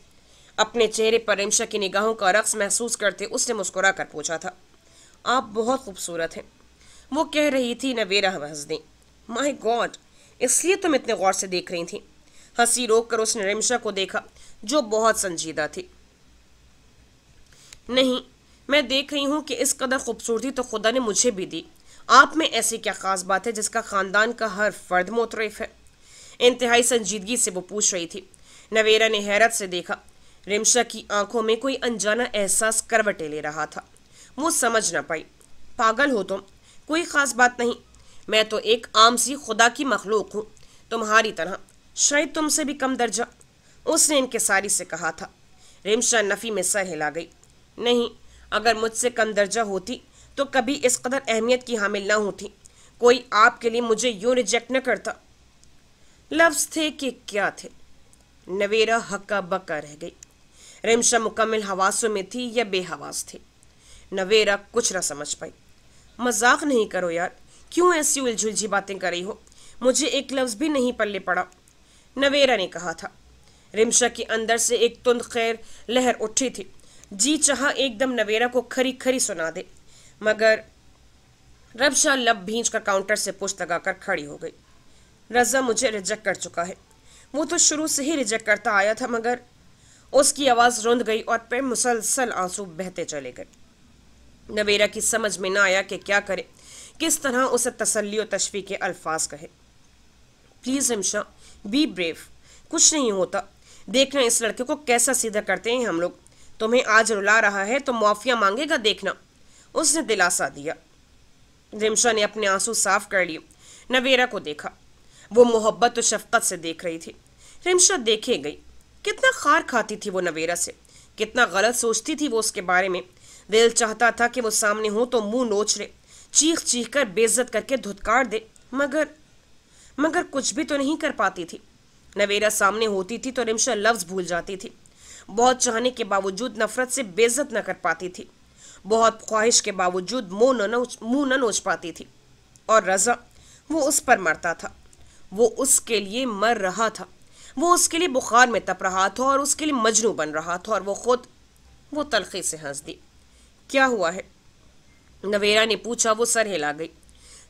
अपने चेहरे पर रिमशा की निगाहों का रक्स महसूस करते उसने मुस्कुरा कर पूछा था आप बहुत खूबसूरत हैं वो कह रही थी नवेरा हंस दें माई गॉड इसलिए तुम इतने गौर से देख रही थी हंसी रोक कर उसने रिमशा को देखा जो बहुत संजीदा थी नहीं मैं देख रही हूँ कि इस कदर खूबसूरती तो खुदा ने मुझे भी दी आप में ऐसी क्या ख़ास बात है जिसका ख़ानदान का हर फर्द मोतरफ है इंतहाई संजीदगी से वो पूछ रही थी नवेरा ने हैरत से देखा रिमशा की आंखों में कोई अनजाना एहसास करवटे ले रहा था वो समझ ना पाई पागल हो तुम तो, कोई ख़ास बात नहीं मैं तो एक आम सी खुदा की मखलूक हूँ तुम्हारी तरह शायद तुमसे भी कम दर्जा उसने इनके सारी से कहा था रिमशा नफ़ी में सर हिला गई नहीं अगर मुझसे कम दर्जा होती तो कभी इस कदर अहमियत की हामिल ना होती कोई आपके लिए मुझे यूँ रिजेक्ट न करता लफ्ज़ थे कि क्या थे नवेरा हक्का बक्का रह गई रिमशा मुकम्मल हवासों में थी या बेहवास थी नवेरा कुछ ना समझ पाई मजाक नहीं करो यार क्यों ऐसी उलझुलझी बातें कर रही हो मुझे एक लफ्ज़ भी नहीं पल्ले पड़ा नवेरा ने कहा था रिमशा के अंदर से एक तुंद खैर लहर उठी थी जी चाह एकदम नवेरा को खरी खरी सुना दे मगर रबशा लब भींच कर काउंटर से पुछ लगाकर खड़ी हो गई रजा मुझे रिजेक्ट कर चुका है वो तो शुरू से ही रिजेक्ट करता आया था मगर उसकी आवाज़ रुंध गई और पे मुसलसल आंसू बहते चले गए नवेरा की समझ में ना आया कि क्या करे किस तरह उसे तसल्ली और तशफी के अल्फाज कहे प्लीज़ हिमशा बी ब्रेव कुछ नहीं होता देखना इस लड़के को कैसा सीधा करते हैं हम लोग तुम्हें आज रुला रहा है तो मुआफ़िया मांगेगा देखना उसने दिलासा दिया रिमशा ने अपने आंसू साफ कर लिए नवेरा को देखा वो मोहब्बत और शफकत से देख रही थी रिमशा देखे गई कितना खार खाती थी वो नवेरा से कितना गलत सोचती थी वो उसके बारे में दिल चाहता था कि वो सामने हो तो मुंह नोच ले चीख चीख कर बेजत करके धुतकार दे मगर मगर कुछ भी तो नहीं कर पाती थी नवेरा सामने होती थी तो रिमशा लफ्ज़ भूल जाती थी बहुत चाहने के बावजूद नफरत से बेजत न कर पाती थी बहुत ख्वाहिश के बावजूद मुंह न नोच मुँह न नोच पाती थी और रज़ा वो उस पर मरता था वो उसके लिए मर रहा था वो उसके लिए बुखार में तप रहा था और उसके लिए मजनू बन रहा था और वो खुद वो तलखी से हंस दी क्या हुआ है नवेरा ने पूछा वो सर हिला गई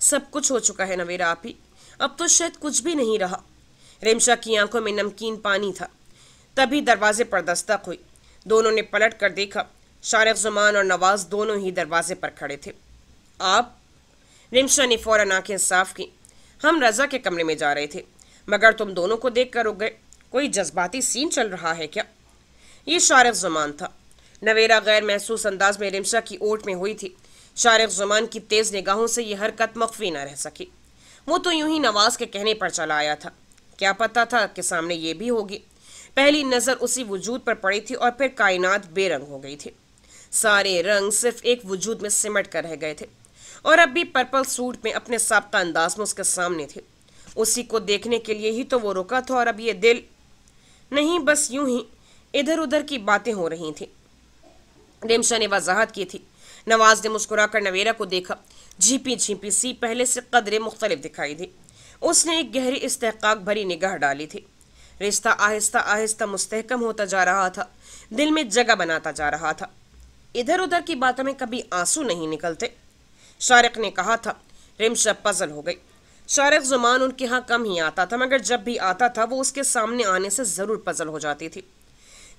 सब कुछ हो चुका है नवेरा आप ही अब तो शायद कुछ भी नहीं रहा रेमशा की आंखों में नमकीन पानी था तभी दरवाजे पर दस्तक हुई दोनों ने पलट कर देखा शारक जुमान और नवाज दोनों ही दरवाजे पर खड़े थे आप रिमशा ने फ़ौरन आंखें साफ की हम रज़ा के कमरे में जा रहे थे मगर तुम दोनों को देख कर रुक गए कोई जज्बाती सीन चल रहा है क्या ये शारफ जुमान था नवेरा गैर महसूस अंदाज में रिमशा की ओट में हुई थी शारिक जुमान की तेज़ निगाहों से यह हरकत मखफी ना रह सकी वो तो यूं ही नवाज के कहने पर चला आया था क्या पता था कि सामने ये भी होगी पहली नज़र उसी वजूद पर पड़ी थी और फिर कायनात बेरंग हो गई थी सारे रंग सिर्फ एक वजूद में सिमट कर रह गए थे और अब भी पर्पल सूट में अपने साबता अंदाज में उसके सामने थे उसी को देखने के लिए ही तो वो रुका था और अब ये दिल नहीं बस यूं ही इधर उधर की बातें हो रही थी रिमशा ने वजाहत की थी नवाज ने मुस्कुरा कर नवेरा को देखा झीपी झीपी सी पहले से कदरे मुख्तलिफ दिखाई दी उसने एक गहरी इस्तेकाक भरी निगाह डाली थी रिश्ता आहिस्ता आहिस्ता मुस्तकम होता जा रहा था दिल में जगह बनाता जा रहा था इधर उधर की बातों में कभी आंसू नहीं निकलते शारक ने कहा था रिमशा पजल हो गई शारक जुमान उनके यहाँ कम ही आता था मगर जब भी आता था वो उसके सामने आने से ज़रूर पजल हो जाती थी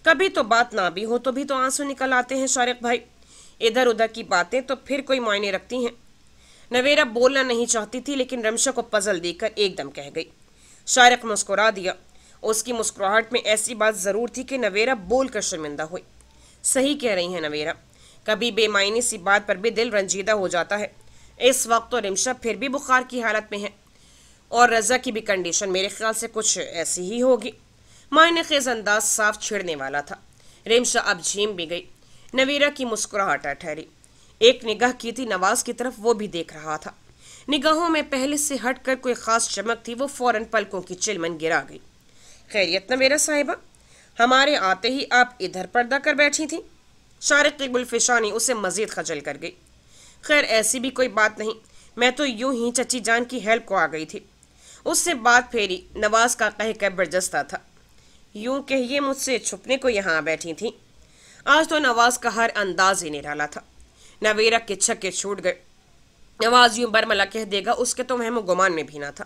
कभी तो बात ना भी हो तो भी तो आंसू निकल आते हैं शारक भाई इधर उधर की बातें तो फिर कोई मायने रखती हैं नवेरा बोलना नहीं चाहती थी लेकिन रमशा को पजल देकर एकदम कह गई शारक मुस्कुरा दिया उसकी मुस्कुराहट में ऐसी बात ज़रूर थी कि नवेरा बोल कर शर्मिंदा हुई सही कह रही हैं नवेरा कभी बेमायने सी बात पर भी दिल रंजीदा हो जाता है इस वक्त तो रिमशा फिर भी बुखार की हालत में है और रज़ा की भी कंडीशन मेरे ख्याल से कुछ ऐसी ही होगी मायने खेज अंदाज साफ छिड़ने वाला था रिमशा अब झीम भी गई नवीरा की मुस्कुराहट ठहरी एक निगाह की थी नवाज की तरफ वो भी देख रहा था निगाहों में पहले से हटकर कोई खास चमक थी वो फौरन पलकों की चिलमन गिरा गई खैरियत नवेरा साहिबा हमारे आते ही आप इधर पर्दा कर बैठी थी शारिक गुलफिशानी उसे मजीद खजल कर गई खैर ऐसी भी कोई बात नहीं मैं तो यूं ही चची जान की हेल्प को आ गई थी उससे बात फेरी नवाज का कह कह बर्जस्ता था यूं कहिए मुझसे छुपने को यहाँ बैठी थी आज तो नवाज का हर अंदाज ही निराला था नवेरा के छक्के छूट गए नवाज यूं बरमला कह देगा उसके तो वह गुमान में भी ना था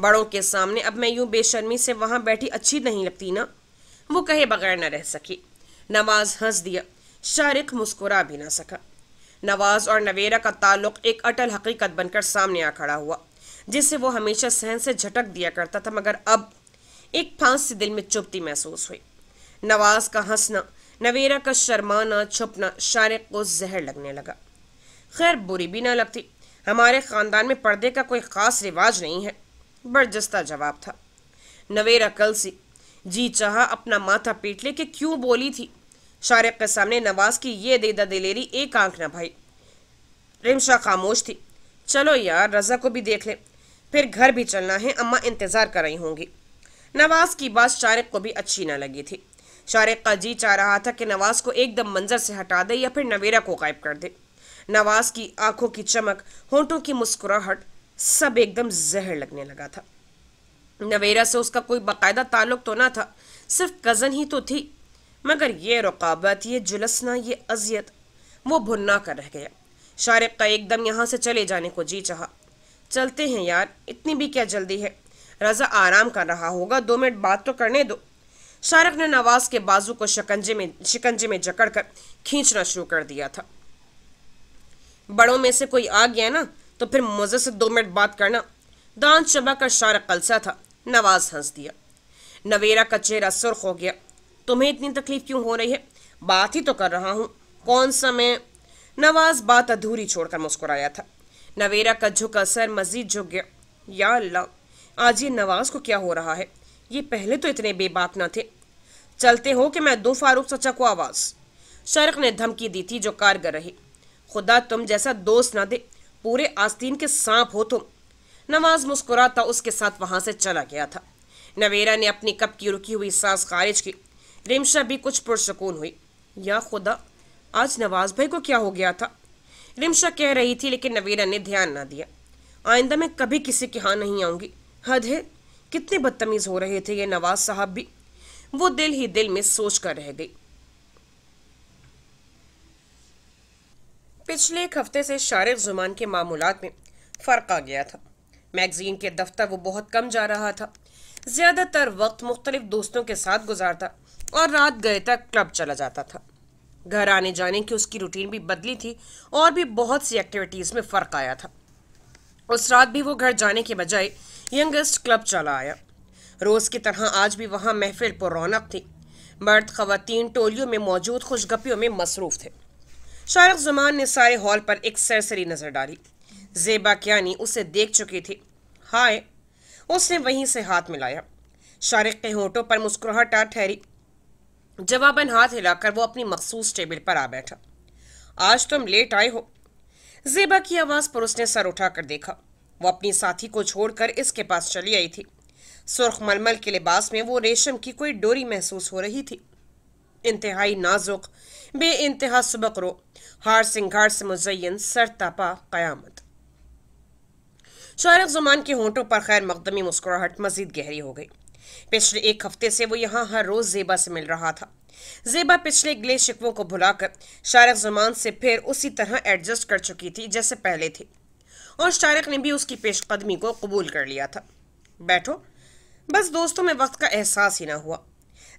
बड़ों के सामने अब मैं यूं बेशर्मी से वहां बैठी अच्छी नहीं लगती ना वो कहे बगैर न रह सकी नवाज हंस दिया शारिक मुस्कुरा भी ना सका नवाज और नवेरा का ताल्लुक एक अटल हकीकत बनकर सामने आ खड़ा हुआ जिसे वो हमेशा सहन से झटक दिया करता था मगर अब एक फांस से दिल में चुपती महसूस हुई नवाज का हंसना नवेरा का शर्माना छुपना शारिक को जहर लगने लगा खैर बुरी भी ना लगती हमारे ख़ानदान में पर्दे का कोई ख़ास रिवाज नहीं है बर्जस्ता जवाब था नवेरा कल सी जी चाह अपना माथा पीट ले कि क्यों बोली थी शारिक के सामने नवाज की ये देदा दिलेरी एक आंख ना भाई रिमशा खामोश थी चलो यार रज़ा को भी देख ले फिर घर भी चलना है अम्मा इंतज़ार कर रही होंगी नवाज की बात शारिक को भी अच्छी ना लगी थी का जी चाह रहा था कि नवाज को एकदम मंजर से हटा दे या फिर नवेरा को गायब कर दे नवाज की आंखों की चमक होंठों की मुस्कुराहट सब एकदम जहर लगने लगा था नवेरा से उसका कोई बाकायदा ताल्लुक तो ना था सिर्फ कज़न ही तो थी मगर ये रुकावत ये जुलसना ये अजियत वो भुन्ना कर रह गया शारिक का एकदम यहाँ से चले जाने को जी चाहा चलते हैं यार इतनी भी क्या जल्दी है रज़ा आराम कर रहा होगा दो मिनट बात तो करने दो शारख ने नवाज के बाजू को शिकंजे में शिकंजे में जकड़कर खींचना शुरू कर दिया था बड़ों में से कोई आ गया ना तो फिर मजे से दो मिनट बात करना दांत कर शारख कलसा था नवाज हंस दिया नवेरा का चेहरा सुर्ख हो गया तुम्हें इतनी तकलीफ क्यों हो रही है बात ही तो कर रहा हूं कौन सा मैं नवाज बात अधूरी छोड़कर मुस्कुराया था नवेरा का झुका सर मजीद झुक गया या अल्लाह आज ये नवाज को क्या हो रहा है ये पहले तो इतने बेबाक ना थे चलते हो कि मैं दो फारूक सचा को आवाज़ शरक ने धमकी दी थी जो कारगर रही खुदा तुम जैसा दोस्त ना दे पूरे आस्तीन के सांप हो तुम नवाज मुस्कुराता उसके साथ वहां से चला गया था नवेरा ने अपनी कप की रुकी हुई सांस खारिज की रिमशा भी कुछ पुरसकून हुई या खुदा आज नवाज भाई को क्या हो गया था रिमशा कह रही थी लेकिन नवेरा ने ध्यान ना दिया आइंदा मैं कभी किसी के हाँ नहीं आऊंगी हद है कितने बदतमीज हो रहे थे ये नवाज साहब भी वो दिल ही दिल में सोच कर रह गई पिछले एक हफ्ते से शारिक जुमान के मामूलत में फ़र्क आ गया था मैगज़ीन के दफ्तर वो बहुत कम जा रहा था ज़्यादातर वक्त मुख्तलिफ दोस्तों के साथ गुजारता और रात गए तक क्लब चला जाता था घर आने जाने की उसकी रूटीन भी बदली थी और भी बहुत सी एक्टिविटीज़ में फ़र्क आया था उस रात भी वो घर जाने के बजाय यंगेस्ट क्लब चला आया रोज़ की तरह आज भी वहाँ महफिल पर रौनक थी मर्द खवतिन टोलियों में मौजूद खुशगपियों में मसरूफ़ थे शारख जुमान ने सारे हॉल पर एक सरसरी नज़र डाली जेबा क्यानी उसे देख चुकी थी हाय उसने वहीं से हाथ मिलाया शारख के होठों पर मुस्कुराहट आ ठहरी जवाबन हाथ हिलाकर वो अपनी मखसूस टेबल पर आ बैठा आज तुम लेट आए हो जेबा की आवाज़ पर उसने सर उठाकर देखा वो अपनी साथी को छोड़कर इसके पास चली आई थी सुर्ख मलमल के लिबास में वो रेशम की कोई डोरी महसूस हो रही थी इंतहाई नाजुक बे इंतहा सबक हार सिंगार से मुजयन सर तपा कयामत शारख जुमान के होंठों पर खैर मकदमी मुस्कुराहट मजीद गहरी हो गई पिछले एक हफ्ते से वो यहाँ हर रोज जेबा से मिल रहा था जेबा पिछले गले शिकवों को भुलाकर शारख जुमान से फिर उसी तरह एडजस्ट कर चुकी थी जैसे पहले थी और शारक ने भी उसकी पेशकदमी को कबूल कर लिया था बैठो बस दोस्तों में वक्त का एहसास ही ना हुआ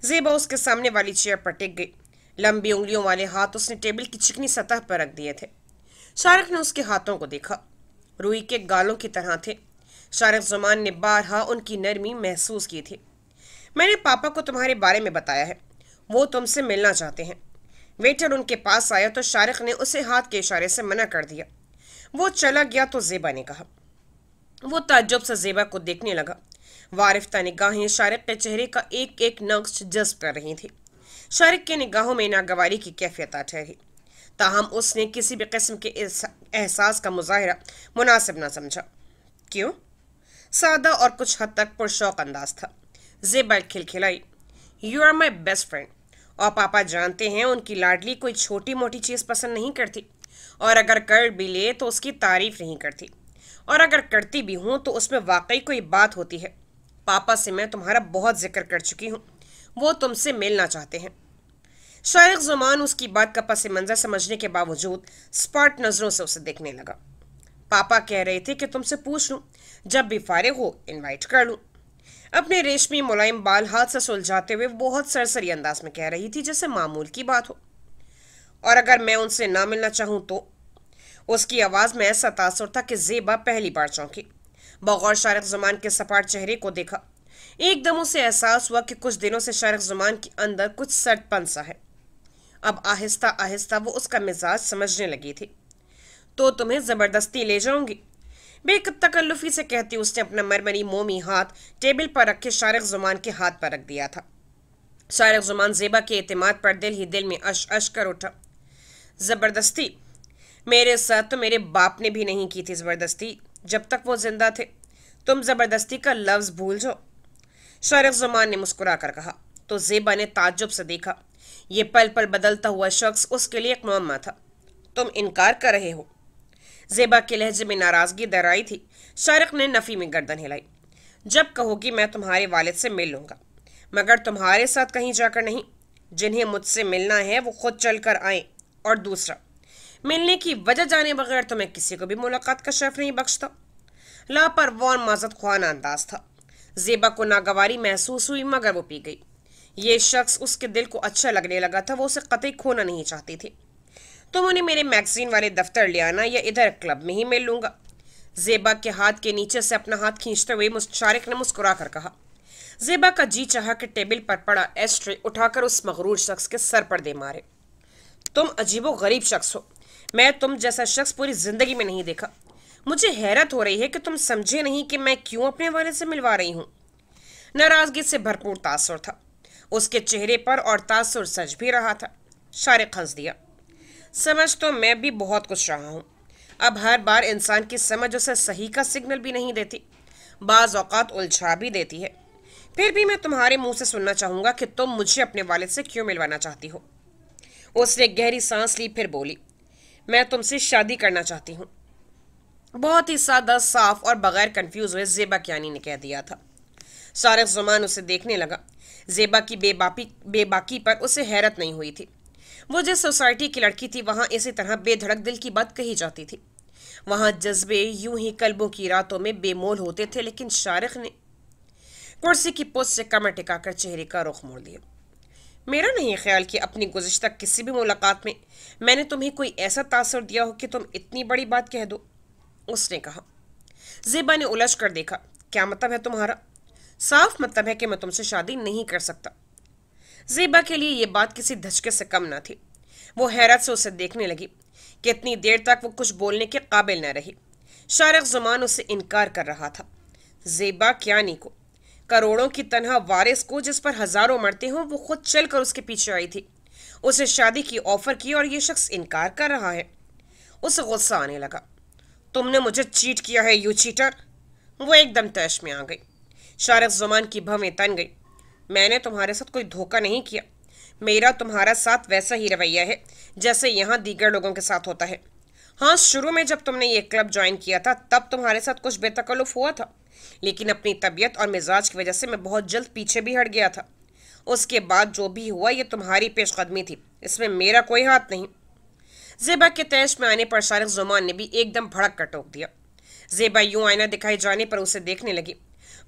जेबा उसके सामने वाली चेयर पर टिक गई लंबी उंगलियों वाले हाथ उसने टेबल की चिकनी सतह पर रख दिए थे शारक ने उसके हाथों को देखा रूई के गालों की तरह थे शारक जुमान ने बारहा उनकी नरमी महसूस की थी मैंने पापा को तुम्हारे बारे में बताया है वो तुमसे मिलना चाहते हैं वेटर उनके पास आया तो शारक ने उसे हाथ के इशारे से मना कर दिया वो चला गया तो जेबा ने कहा वो ताज्जुब से जेबा को देखने लगा वारिफ्ता निगाहें शारिक के चेहरे का एक एक नक्श जज्ब कर रही थी शारिक के निगाहों में नागवारी की कैफियत आ ठहरी ताहम उसने किसी भी किस्म के एहसास का मुजाहरा मुनासिब ना समझा क्यों सादा और कुछ हद तक पुरशौक अंदाज था जेबा खिलखिलाई you are my best friend और पापा जानते हैं उनकी लाडली कोई छोटी मोटी चीज़ पसंद नहीं करती और अगर कर भी ले तो उसकी तारीफ़ नहीं करती और अगर करती भी हूँ तो उसमें वाकई कोई बात होती है पापा से मैं तुम्हारा बहुत जिक्र कर चुकी हूँ वो तुमसे मिलना चाहते हैं शायक जुमान उसकी बात का पस मंज़र समझने के बावजूद स्पॉट नज़रों से उसे देखने लगा पापा कह रहे थे कि तुमसे पूछ लूँ जब भी फारिग हो इनवाइट कर लूँ अपने रेशमी मुलायम बाल हाथ से सुलझाते हुए बहुत सरसरी अंदाज में कह रही थी जैसे मामूल की बात हो और अगर मैं उनसे ना मिलना चाहूँ तो उसकी आवाज़ में ऐसा तासर था कि जेबा पहली बार चौंकी बगौर शारख जुमान के सपाट चेहरे को देखा एकदम उसे एहसास हुआ कि कुछ दिनों से शारख जुमान के अंदर कुछ सटपन सा है अब आहिस्ता आहिस्ता वो उसका मिजाज समझने लगी थी तो तुम्हें ज़बरदस्ती ले जाऊंगी तकल्लुफी से कहती उसने अपना मरमरी मोमी हाथ टेबल पर रखे शारख जुमान के हाथ पर रख दिया था शारख जुमान जेबा के अतमाद पर दिल ही दिल में अश अश कर उठा ज़बरदस्ती मेरे साथ तो मेरे बाप ने भी नहीं की थी ज़बरदस्ती जब तक वो जिंदा थे तुम ज़बरदस्ती का लफ्ज़ भूल जाओ शरफ जुमान ने मुस्कुरा कर कहा तो जेबा ने ताजुब से देखा ये पल पल बदलता हुआ शख्स उसके लिए एक मामा था तुम इनकार कर रहे हो जेबा के लहजे में नाराज़गी दर आई थी शारिक ने नफ़ी में गर्दन हिलाई जब कहोगी मैं तुम्हारे वालिद से मिल लूँगा मगर तुम्हारे साथ कहीं जाकर नहीं जिन्हें मुझसे मिलना है वो खुद चल कर आए और दूसरा मिलने की वजह जाने बगैर तो मैं किसी को भी मुलाकात का शर्फ नहीं बख्शता लापरवान माजत खुआना अंदाज था जेबा को नागवारी महसूस हुई मगर वो पी गई ये शख्स उसके दिल को अच्छा लगने लगा था वो उसे कतई खोना नहीं चाहती थी तुम तो उन्हें मेरे मैगजीन वाले दफ्तर ले आना या इधर क्लब में ही मिल लूंगा जेबा के हाथ के नीचे से अपना हाथ खींचते हुए मुशारक ने मुस्कुरा कर कहा जेबा का जी चाह कि टेबल पर पड़ा एस्ट्रे उठाकर उस मगरूर शख्स के सर पर दे मारे तुम अजीबो गरीब शख्स हो मैं तुम जैसा शख्स पूरी ज़िंदगी में नहीं देखा मुझे हैरत हो रही है कि तुम समझे नहीं कि मैं क्यों अपने वाले से मिलवा रही हूँ नाराज़गी से भरपूर तासुर था उसके चेहरे पर और तासुर सज भी रहा था शारिक हंस दिया समझ तो मैं भी बहुत कुछ रहा हूँ अब हर बार इंसान की समझ उसे सही का सिग्नल भी नहीं देती बाज़ अवत उलझा भी देती है फिर भी मैं तुम्हारे मुंह से सुनना चाहूँगा कि तुम मुझे अपने वाले से क्यों मिलवाना चाहती हो उसने गहरी सांस ली फिर बोली मैं तुमसे शादी करना चाहती हूँ बहुत ही सादा साफ और बगैर कंफ्यूज हुए जेबा क्यानी ने कह दिया था सारे जुमान उसे देखने लगा जेबा की बेबापी बेबाकी पर उसे हैरत नहीं हुई थी वो जिस सोसाइटी की लड़की थी वहाँ इसी तरह बेधड़क दिल की बात कही जाती थी वहाँ जज्बे यूं ही कल्बों की रातों में बेमोल होते थे लेकिन शारख ने कुर्सी की पोस्ट से कमर टिकाकर चेहरे का रुख मोड़ दिया मेरा नहीं ख्याल कि अपनी गुजशत किसी भी मुलाकात में मैंने तुम्हें कोई ऐसा तासर दिया हो कि तुम इतनी बड़ी बात कह दो उसने कहा जेबा ने उलझ कर देखा क्या मतलब है तुम्हारा साफ मतलब है कि मैं तुमसे शादी नहीं कर सकता जेबा के लिए यह बात किसी धचके से कम ना थी वो हैरत से उसे देखने लगी कि इतनी देर तक वो कुछ बोलने के काबिल न रही शारख जुमान उसे इनकार कर रहा था जेबा क्या नहीं को करोड़ों की तनहा वारिस को जिस पर हजारों मरते हों वो खुद चलकर उसके पीछे आई थी उसे शादी की ऑफर की और ये शख्स इनकार कर रहा है उसे गुस्सा आने लगा तुमने मुझे चीट किया है यू चीटर वो एकदम तैश में आ गई शारख जुमान की भवें तन गई मैंने तुम्हारे साथ कोई धोखा नहीं किया मेरा तुम्हारा साथ वैसा ही रवैया है जैसे यहाँ दीगर लोगों के साथ होता है हाँ शुरू में जब तुमने ये क्लब ज्वाइन किया था तब तुम्हारे साथ कुछ बेतकल्लुफ हुआ था लेकिन अपनी तबीयत और मिजाज की वजह से मैं बहुत जल्द पीछे भी हट गया था उसके बाद जो भी हुआ ये तुम्हारी पेशकदमी थी इसमें मेरा कोई हाथ नहीं जेबा के तैश में आने पर शारख जुमान ने भी एकदम भड़क कर टोक दिया जेबा यूं आईना दिखाई जाने पर उसे देखने लगी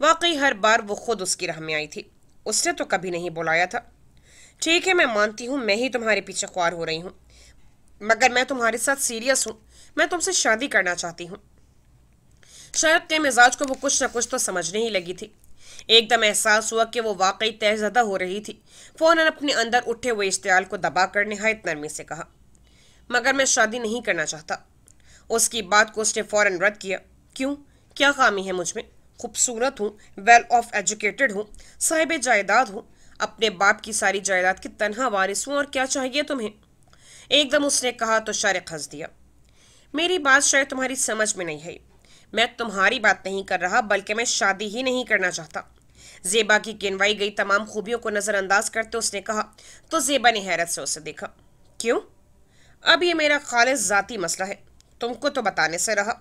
वाकई हर बार वो खुद उसकी राह में आई थी उसने तो कभी नहीं बुलाया था ठीक है मैं मानती हूँ मैं ही तुम्हारे पीछे ख्वार हो रही हूँ मगर मैं तुम्हारे साथ सीरियस हूँ मैं तुमसे शादी करना चाहती हूँ शायद के मिजाज को वो कुछ ना कुछ तो समझने ही लगी थी एकदम एहसास हुआ कि वो वाकई तहजदा हो रही थी फ़ौर अपने अंदर उठे हुए इश्तियाल को दबा कर नहायत नरमी से कहा मगर मैं शादी नहीं करना चाहता उसकी बात को उसने फ़ौर रद्द किया क्यों क्या खामी है मुझ में खूबसूरत हूँ वेल ऑफ एजुकेटेड हूँ साहिब जायदाद हूँ अपने बाप की सारी जायदाद की तनहा वारिस हूँ और क्या चाहिए तुम्हें एकदम उसने कहा तो शारिक हंस दिया मेरी बात शायद तुम्हारी समझ में नहीं है मैं तुम्हारी बात नहीं कर रहा बल्कि मैं शादी ही नहीं करना चाहता जेबा की गिनवाई गई तमाम खूबियों को नज़रअंदाज करते उसने कहा तो जेबा ने हैरत से उसे देखा क्यों अब ये मेरा खालिज ज़ाती मसला है तुमको तो बताने से रहा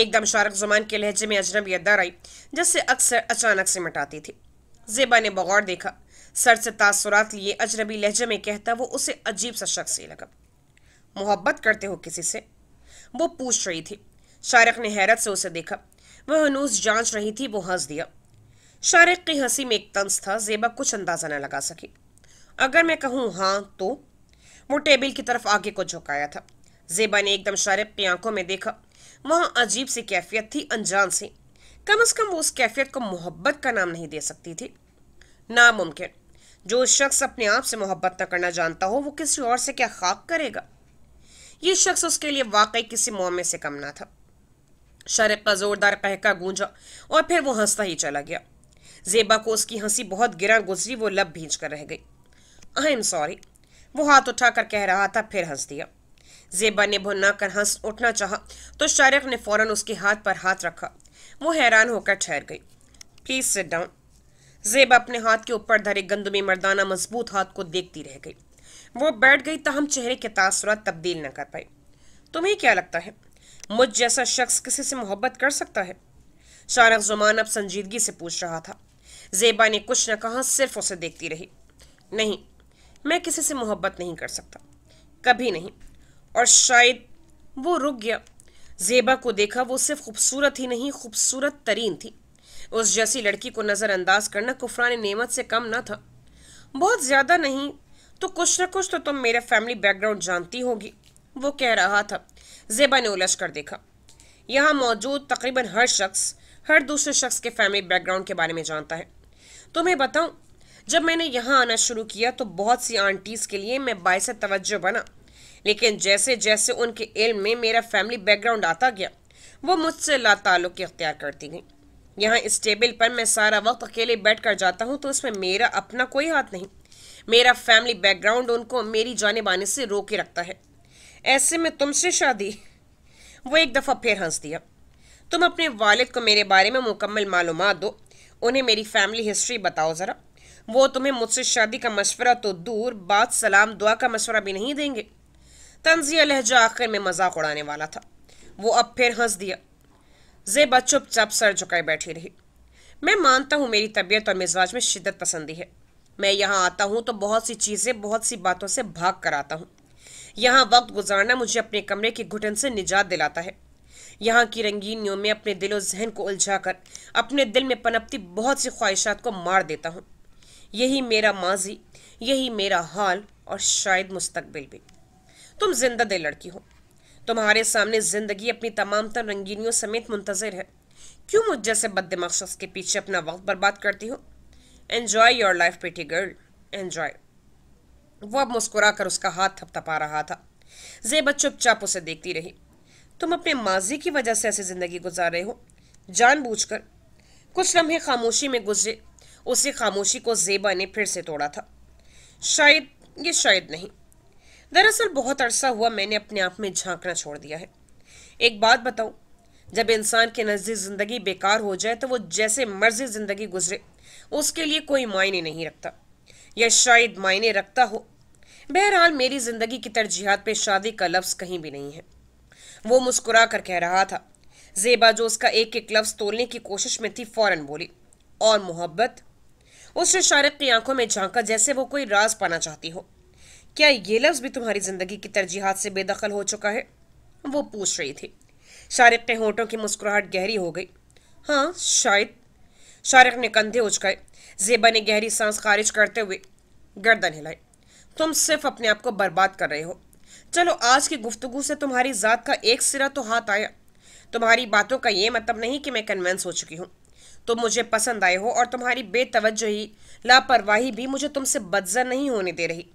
एकदम शारक जुमान के लहजे में अजनबी अदार आई जिससे अक्सर अचानक से मिटाती थी जेबा ने बगौर देखा सर से तासुरात लिए अजनबी लहजे में कहता वो उसे अजीब सा शख्स ही लगा मोहब्बत करते हो किसी से वो पूछ रही थी शारख ने हैरत से उसे देखा वह हनूस जांच रही थी वो हंस दिया शारख की हंसी में एक तंस था जेबा कुछ अंदाजा न लगा सकी अगर मैं कहूँ हाँ तो वो टेबल की तरफ आगे को झुकाया था जेबा ने एकदम शारक की आंखों में देखा वहाँ अजीब सी कैफियत थी अनजान सी कम अज कम वो उस कैफियत को मोहब्बत का नाम नहीं दे सकती थी नामुमकिन जो शख्स अपने आप से मोहब्बत न करना जानता हो वो किसी और से क्या खाक करेगा ये शख्स उसके लिए वाकई किसी मोमे से कम ना था शरब का जोरदार कहका गूंजा और फिर वो हंसता ही चला गया जेबा को उसकी हंसी बहुत गिरा गुजरी वो लब भींच कर रह गई आई एम सॉरी वो हाथ उठाकर कह रहा था फिर हंस दिया जेबा ने भुना कर हंस उठना चाहा तो शारिक ने फौरन उसके हाथ पर हाथ रखा वो हैरान होकर ठहर गई प्लीज सिट डाउन जेब अपने हाथ के ऊपर धरे गंदमी मर्दाना मजबूत हाथ को देखती रह गई वो बैठ गई तहम चेहरे के तासरात तब्दील न कर पाई तुम्हें क्या लगता है मुझ जैसा शख्स किसी से मोहब्बत कर सकता है शारख जुमान अब संजीदगी से पूछ रहा था जेबा ने कुछ न कहा सिर्फ उसे देखती रही नहीं मैं किसी से मोहब्बत नहीं कर सकता कभी नहीं और शायद वो रुक गया जेबा को देखा वो सिर्फ खूबसूरत ही नहीं खूबसूरत तरीन थी उस जैसी लड़की को नज़रअंदाज करना कुफरान नेमत से कम न था बहुत ज़्यादा नहीं तो कुछ ना कुछ तो तुम मेरा फैमिली बैकग्राउंड जानती होगी वो कह रहा था जेबा ने उलझ कर देखा यहाँ मौजूद तकरीबन हर शख्स हर दूसरे शख्स के फैमिली बैकग्राउंड के बारे में जानता है तुम्हें बताऊँ जब मैंने यहाँ आना शुरू किया तो बहुत सी आंटीज़ के लिए मैं बायस तवज्जो बना लेकिन जैसे जैसे उनके इल्म में मेरा फैमिली बैकग्राउंड आता गया वो मुझसे लाताल्लुक इख्तियार करती गई यहाँ इस टेबल पर मैं सारा वक्त अकेले बैठ कर जाता हूँ तो इसमें मेरा अपना कोई हाथ नहीं मेरा फैमिली बैकग्राउंड उनको मेरी जानब आने से रोके रखता है ऐसे में तुमसे शादी वो एक दफ़ा फिर हंस दिया तुम अपने वालिद को मेरे बारे में मुकम्मल मालूम दो उन्हें मेरी फैमिली हिस्ट्री बताओ ज़रा वो तुम्हें मुझसे शादी का मशवरा तो दूर बात सलाम दुआ का मशवरा भी नहीं देंगे तंजिया लहजा आखिर में मजाक उड़ाने वाला था वो अब फिर हंस दिया जेबा चुपचाप सर झुकाए बैठी रही मैं मानता हूँ मेरी तबीयत और मिजाज में शिद्दत पसंदी है मैं यहाँ आता हूँ तो बहुत सी चीज़ें बहुत सी बातों से भाग कर आता हूँ यहाँ वक्त गुजारना मुझे अपने कमरे की घुटन से निजात दिलाता है यहाँ की रंगीनियों में अपने दिलो जहन को उलझा कर अपने दिल में पनपती बहुत सी ख्वाहिशात को मार देता हूँ यही मेरा माजी यही मेरा हाल और शायद मुस्तकबिल भी तुम जिंदा दिल लड़की हो तुम्हारे सामने ज़िंदगी अपनी तमाम तर रंगीनियों समेत मुंतज़र है क्यों मुझ जैसे बददिमाग शख्स के पीछे अपना वक्त बर्बाद करती हो enjoy your life pretty girl enjoy वो अब मुस्कुरा कर उसका हाथ थपथपा रहा था जेबा चुपचाप उसे देखती रही तुम अपने माजी की वजह से ऐसी ज़िंदगी गुजार रहे हो जानबूझकर कुछ लम्हे खामोशी में गुजरे उसी खामोशी को जेबा ने फिर से तोड़ा था शायद ये शायद नहीं दरअसल बहुत अरसा हुआ मैंने अपने आप में झांकना छोड़ दिया है एक बात बताऊं जब इंसान के नज़दीक ज़िंदगी बेकार हो जाए तो वो जैसे मर्जी ज़िंदगी गुजरे उसके लिए कोई मायने नहीं रखता या शायद मायने रखता हो बहरहाल मेरी ज़िंदगी की तरजीहत पे शादी का लफ्ज़ कहीं भी नहीं है वो मुस्कुरा कर कह रहा था जेबा जो उसका एक एक लफ्ज़ तोलने की कोशिश में थी फ़ौरन बोली और मोहब्बत उसने शारक की आंखों में झांका जैसे वो कोई राज पाना चाहती हो क्या ये लफ्ज़ भी तुम्हारी ज़िंदगी की तरजीहत से बेदखल हो चुका है वो पूछ रही थी शारिक के होठों की मुस्कुराहट गहरी हो गई हाँ शायद शारिक ने कंधे उचकाए जेबा ने गहरी सांस खारिज करते हुए गर्दन हिलाई तुम सिर्फ अपने आप को बर्बाद कर रहे हो चलो आज की गुफ्तगु से तुम्हारी ज़ात का एक सिरा तो हाथ आया तुम्हारी बातों का ये मतलब नहीं कि मैं कन्वेंस हो चुकी हूँ तुम मुझे पसंद आए हो और तुम्हारी बेतवजही लापरवाही भी मुझे तुमसे बदजर नहीं होने दे रही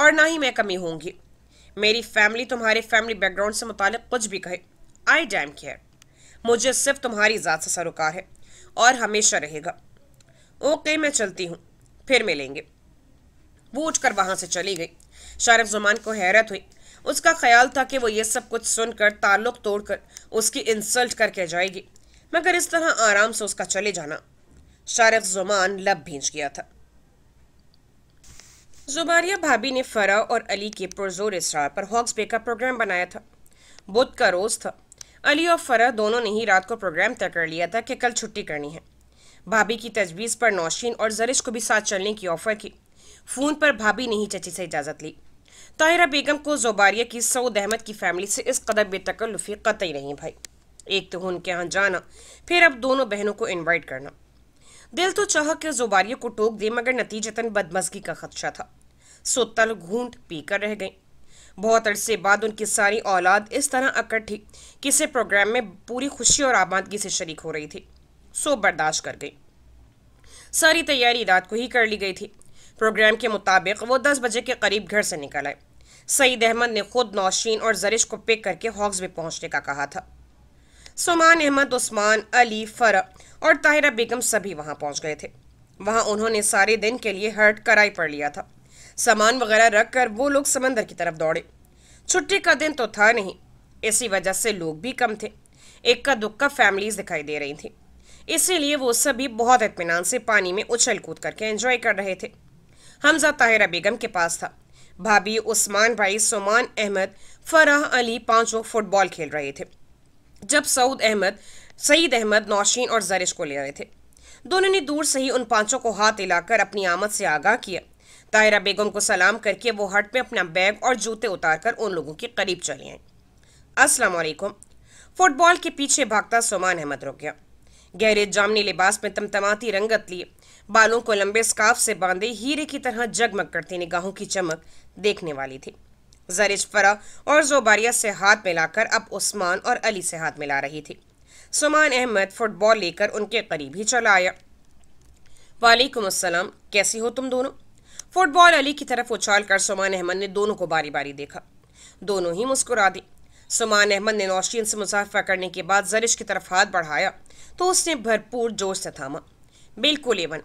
और ना ही मैं कमी होंगी मेरी फैमिली तुम्हारे फैमिली बैकग्राउंड से मुतल कुछ भी कहे आई डैम केयर मुझे सिर्फ तुम्हारी ज़ात से सरोकार है और हमेशा रहेगा ओके मैं चलती हूँ फिर मिलेंगे वो उठकर वहाँ से चली गई शारफ जुमान को हैरत हुई उसका ख्याल था कि वो ये सब कुछ सुनकर ताल्लुक तोड़कर उसकी इंसल्ट करके जाएगी मगर इस तरह आराम से उसका चले जाना शारफ जुमान लब भींच गया था जुबारिया भाभी ने फरा और अली के पुरजोर इसरार पर हॉक्स बे का प्रोग्राम बनाया था बुध का रोज़ था अली और फरा दोनों ने ही रात को प्रोग्राम तय कर लिया था कि कल छुट्टी करनी है भाभी की तजवीज़ पर नौशीन और जरिश को भी साथ चलने की ऑफ़र की फ़ोन पर भाभी ने ही चची से इजाज़त ली ताहिरा बेगम को जोबारिया की सऊद अहमद की फैमिली से इस कदर बेतकल्लुफ़ी कतई नहीं भाई एक तो उनके यहाँ जाना फिर अब दोनों बहनों को इनवाइट करना दिल तो चाह के जुबारियों को टोक दे मगर नतीजतन बदमजगी का खदशा था सो तल घूंट पीकर रह गई बहुत अरसे बाद उनकी सारी औलाद इस तरह इकट्ठी किसी प्रोग्राम में पूरी खुशी और आबादगी से शरीक हो रही थी सो बर्दाश्त कर गई सारी तैयारी रात को ही कर ली गई थी प्रोग्राम के मुताबिक वो दस बजे के करीब घर से निकल आए सईद अहमद ने खुद नौशीन और जरिश को पिक करके हॉक्स में पहुंचने का कहा था सुमान अहमद उस्मान अली फ़रा और ताहिरा बेगम सभी वहाँ पहुँच गए थे वहाँ उन्होंने सारे दिन के लिए हर्ट कराई पड़ लिया था सामान वगैरह रख कर वो लोग समंदर की तरफ दौड़े छुट्टी का दिन तो था नहीं इसी वजह से लोग भी कम थे इक्का दुक्का फैमिलीज दिखाई दे रही थी इसीलिए वो सभी बहुत इतमान से पानी में उछल कूद करके एंजॉय कर रहे थे हमजा ताहिरा बेगम के पास था भाभी उस्मान भाई सुमान अहमद फराह अली पांचों फुटबॉल खेल रहे थे जब सऊद अहमद सईद अहमद नौशीन और जरिश को ले आए थे दोनों ने दूर से ही उन पांचों को हाथ हिलाकर अपनी आमद से आगाह किया ताहिरा बेगम को सलाम करके वो हट में अपना बैग और जूते उतारकर उन लोगों के करीब चले आए अस्सलाम वालेकुम फुटबॉल के पीछे भागता सुमान अहमद रुक गया गहरे जामनी लिबास में तमतमाती रंगत लिए बालों को लंबे स्काफ से बांधे हीरे की तरह जगमग करती निगाहों की चमक देखने वाली थी जरिश फरा और जोबारिया से हाथ मिलाकर अब उस्मान और अली से हाथ मिला रही थी सुमान अहमद फुटबॉल लेकर उनके करीब ही चला आया वालेकुम असलम कैसे हो तुम दोनों फुटबॉल अली की तरफ उछाल कर सुमान अहमद ने दोनों को बारी बारी देखा दोनों ही मुस्कुरा दी सुमान अहमद ने नौशीन से मुसाफा करने के बाद जरिश की तरफ हाथ बढ़ाया तो उसने भरपूर जोश से थामा बिल्कुल एवन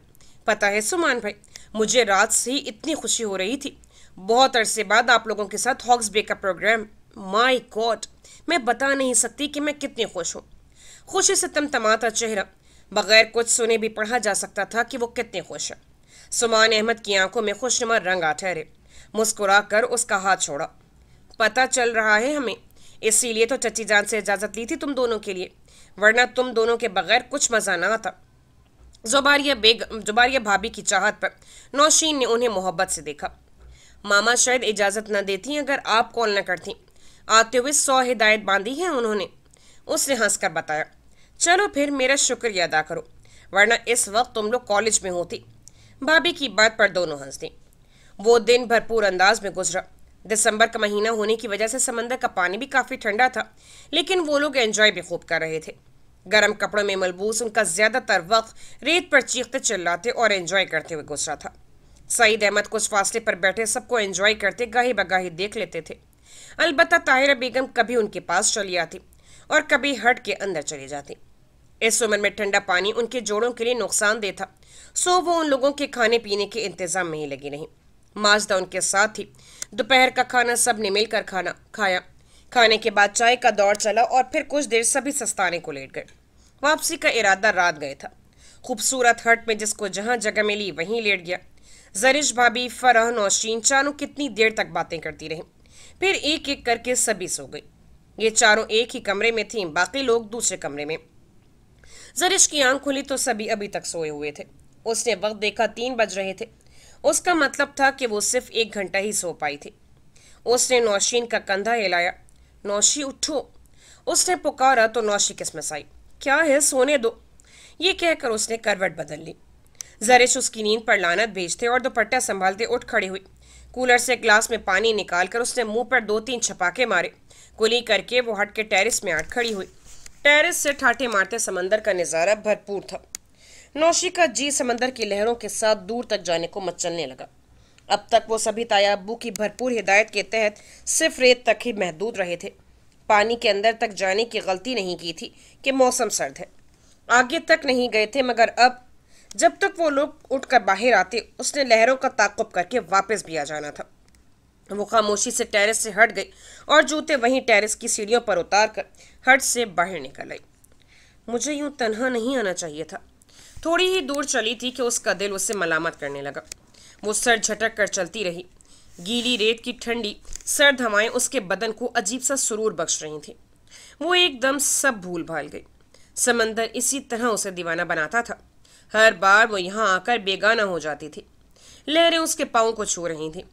पता है सुमान भाई मुझे रात से ही इतनी खुशी हो रही थी बहुत अरसे बाद आप लोगों के साथ हॉक्स बे का प्रोग्राम माई गॉड मैं बता नहीं सकती कि मैं कितनी खुश हूँ खुशी से तमाता चेहरा बगैर कुछ सुने भी पढ़ा जा सकता था कि वो कितने खुश है सुमान अहमद की आंखों में खुशनुमा रंग आ ठहरे मुस्कुरा कर उसका हाथ छोड़ा पता चल रहा है हमें इसीलिए तो चची जान से इजाज़त ली थी तुम दोनों के लिए वरना तुम दोनों के बगैर कुछ मज़ा ना आता जुबारिया बेग जुबारिया भाभी की चाहत पर नौशीन ने उन्हें मोहब्बत से देखा मामा शायद इजाज़त न देती अगर आप कॉल न करती आते हुए सौ हिदायत बांधी है उन्होंने उसने हंसकर बताया चलो फिर मेरा शुक्रिया अदा करो वरना इस वक्त तुम लोग कॉलेज में होती भाभी की बात पर दोनों हंस दी वो दिन भरपूर अंदाज में गुजरा दिसंबर का महीना होने की वजह से समंदर का पानी भी काफ़ी ठंडा था लेकिन वो लोग एंजॉय भी खूब कर रहे थे गर्म कपड़ों में मलबूस उनका ज़्यादातर वक्त रेत पर चीखते चिल्लाते और एंजॉय करते हुए गुजरा था सईद अहमद कुछ फासले पर बैठे सबको एंजॉय करते गाही बगाही देख लेते थे अलबत्ता ताहिरा बेगम कभी उनके पास चली आती और कभी हट के अंदर चली जाती इस उम्र में ठंडा पानी उनके जोड़ों के लिए नुकसानदेह था सो वो उन लोगों के खाने पीने के इंतज़ाम में ही लगी रही माजदा उनके साथ ही दोपहर का खाना सब ने मिलकर खाना खाया खाने के बाद चाय का दौर चला और फिर कुछ देर सभी सस्ताने को लेट गए वापसी का इरादा रात गए था खूबसूरत हट में जिसको जहां जगह मिली वहीं लेट गया जरिश भाभी फरह नौशीन चारों कितनी देर तक बातें करती रहीं फिर एक एक करके सभी सो गई ये चारों एक ही कमरे में थीं बाकी लोग दूसरे कमरे में जरिश की आंख खुली तो सभी अभी तक सोए हुए थे उसने वक्त देखा तीन बज रहे थे उसका मतलब था कि वो सिर्फ एक घंटा ही सो पाई थी उसने नौशीन का कंधा हिलाया नौशी उठो उसने पुकारा तो नौशी किस्मस आई क्या है सोने दो ये कहकर उसने करवट बदल ली जरिश उसकी नींद पर लानत भेजते और दुपट्टा संभालते उठ खड़ी हुई कूलर से ग्लास में पानी निकालकर उसने मुंह पर दो तीन छपाके मारे कुली करके वो हट के टेरिस में आठ खड़ी हुई टेरिस से ठाठे मारते समंदर का नज़ारा भरपूर था नौशी का जी समंदर की लहरों के साथ दूर तक जाने को मचलने लगा अब तक वो सभी तायाबू की भरपूर हिदायत के तहत सिर्फ रेत तक ही महदूद रहे थे पानी के अंदर तक जाने की गलती नहीं की थी कि मौसम सर्द है आगे तक नहीं गए थे मगर अब जब तक वो लोग उठकर बाहर आते उसने लहरों का ताकुब करके वापस भी आ जाना था वो खामोशी से टेरेस से हट गई और जूते वहीं टेरेस की सीढ़ियों पर उतार कर हट से बाहर निकल आई मुझे यूं तनहा नहीं आना चाहिए था थोड़ी ही दूर चली थी कि उसका दिल उससे मलामत करने लगा वो सर झटक कर चलती रही गीली रेत की ठंडी सर्द हवाएं उसके बदन को अजीब सा सुरूर बख्श रही थी वो एकदम सब भूल भाल गई समंदर इसी तरह उसे दीवाना बनाता था हर बार वो यहाँ आकर बेगाना हो जाती थी लहरें उसके पाँव को छू रही थीं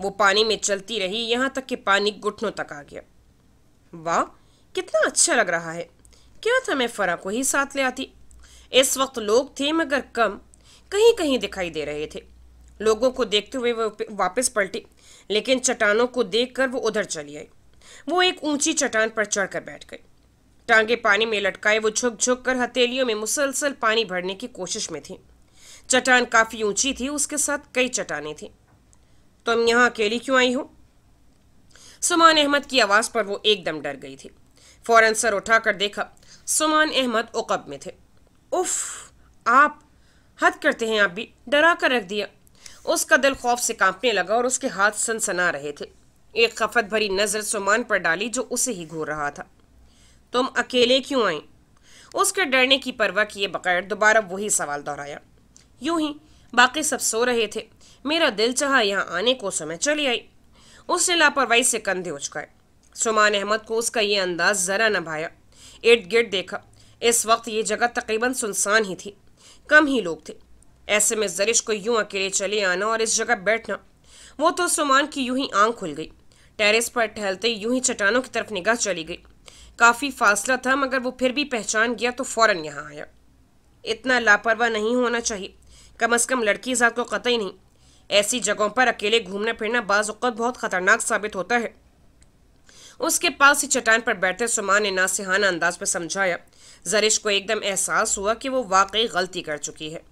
वो पानी में चलती रही यहाँ तक कि पानी घुटनों तक आ गया वाह कितना अच्छा लग रहा है क्या था मैं फरा को ही साथ ले आती इस वक्त लोग थे मगर कम कहीं कहीं दिखाई दे रहे थे लोगों को देखते हुए वह वापस पलटी लेकिन चट्टानों को देखकर वो उधर चली आई वो एक ऊंची चट्टान पर चढ़कर बैठ गई टांगे पानी में लटकाए वो झुक झुक कर हथेलियों में मुसलसल पानी भरने की कोशिश में थी चट्टान काफी ऊंची थी उसके साथ कई चट्टानें थीं तुम तो यहाँ अकेली क्यों आई हो सुमान अहमद की आवाज़ पर वो एकदम डर गई थी फ़ौरन सर उठाकर देखा सुमान अहमद उकब में थे उफ आप हद करते हैं आप भी डरा कर रख दिया उसका दिल खौफ से कांपने लगा और उसके हाथ सनसना रहे थे एक खफत भरी नज़र सुमान पर डाली जो उसे ही घूर रहा था तुम अकेले क्यों आई उसके डरने की परवाह किए बगैर दोबारा वही सवाल दोहराया यूं ही बाकी सब सो रहे थे मेरा दिल चाह यहाँ आने को समय चली आई उसने लापरवाही से कंधे उचकाए सुमान अहमद को उसका ये अंदाज ज़रा न भाया इर्द गिर्द देखा इस वक्त ये जगह तकरीबन सुनसान ही थी कम ही लोग थे ऐसे में जरिश को यूं अकेले चले आना और इस जगह बैठना वो तो सुमान की यूं ही आंख खुल गई टेरेस पर टहलते यूं ही चट्टानों की तरफ निगाह चली गई काफ़ी फासला था मगर वो फिर भी पहचान गया तो फ़ौरन यहाँ आया इतना लापरवाह नहीं होना चाहिए कम अज़ कम लड़की ज़ात को कतई नहीं ऐसी जगहों पर अकेले घूमना फिरना बाज़त बहुत ख़तरनाक साबित होता है उसके पास ही चट्टान पर बैठते सुमान ने नासिहाना अंदाज पर समझाया जरिश को एकदम एहसास हुआ कि वो वाकई गलती कर चुकी है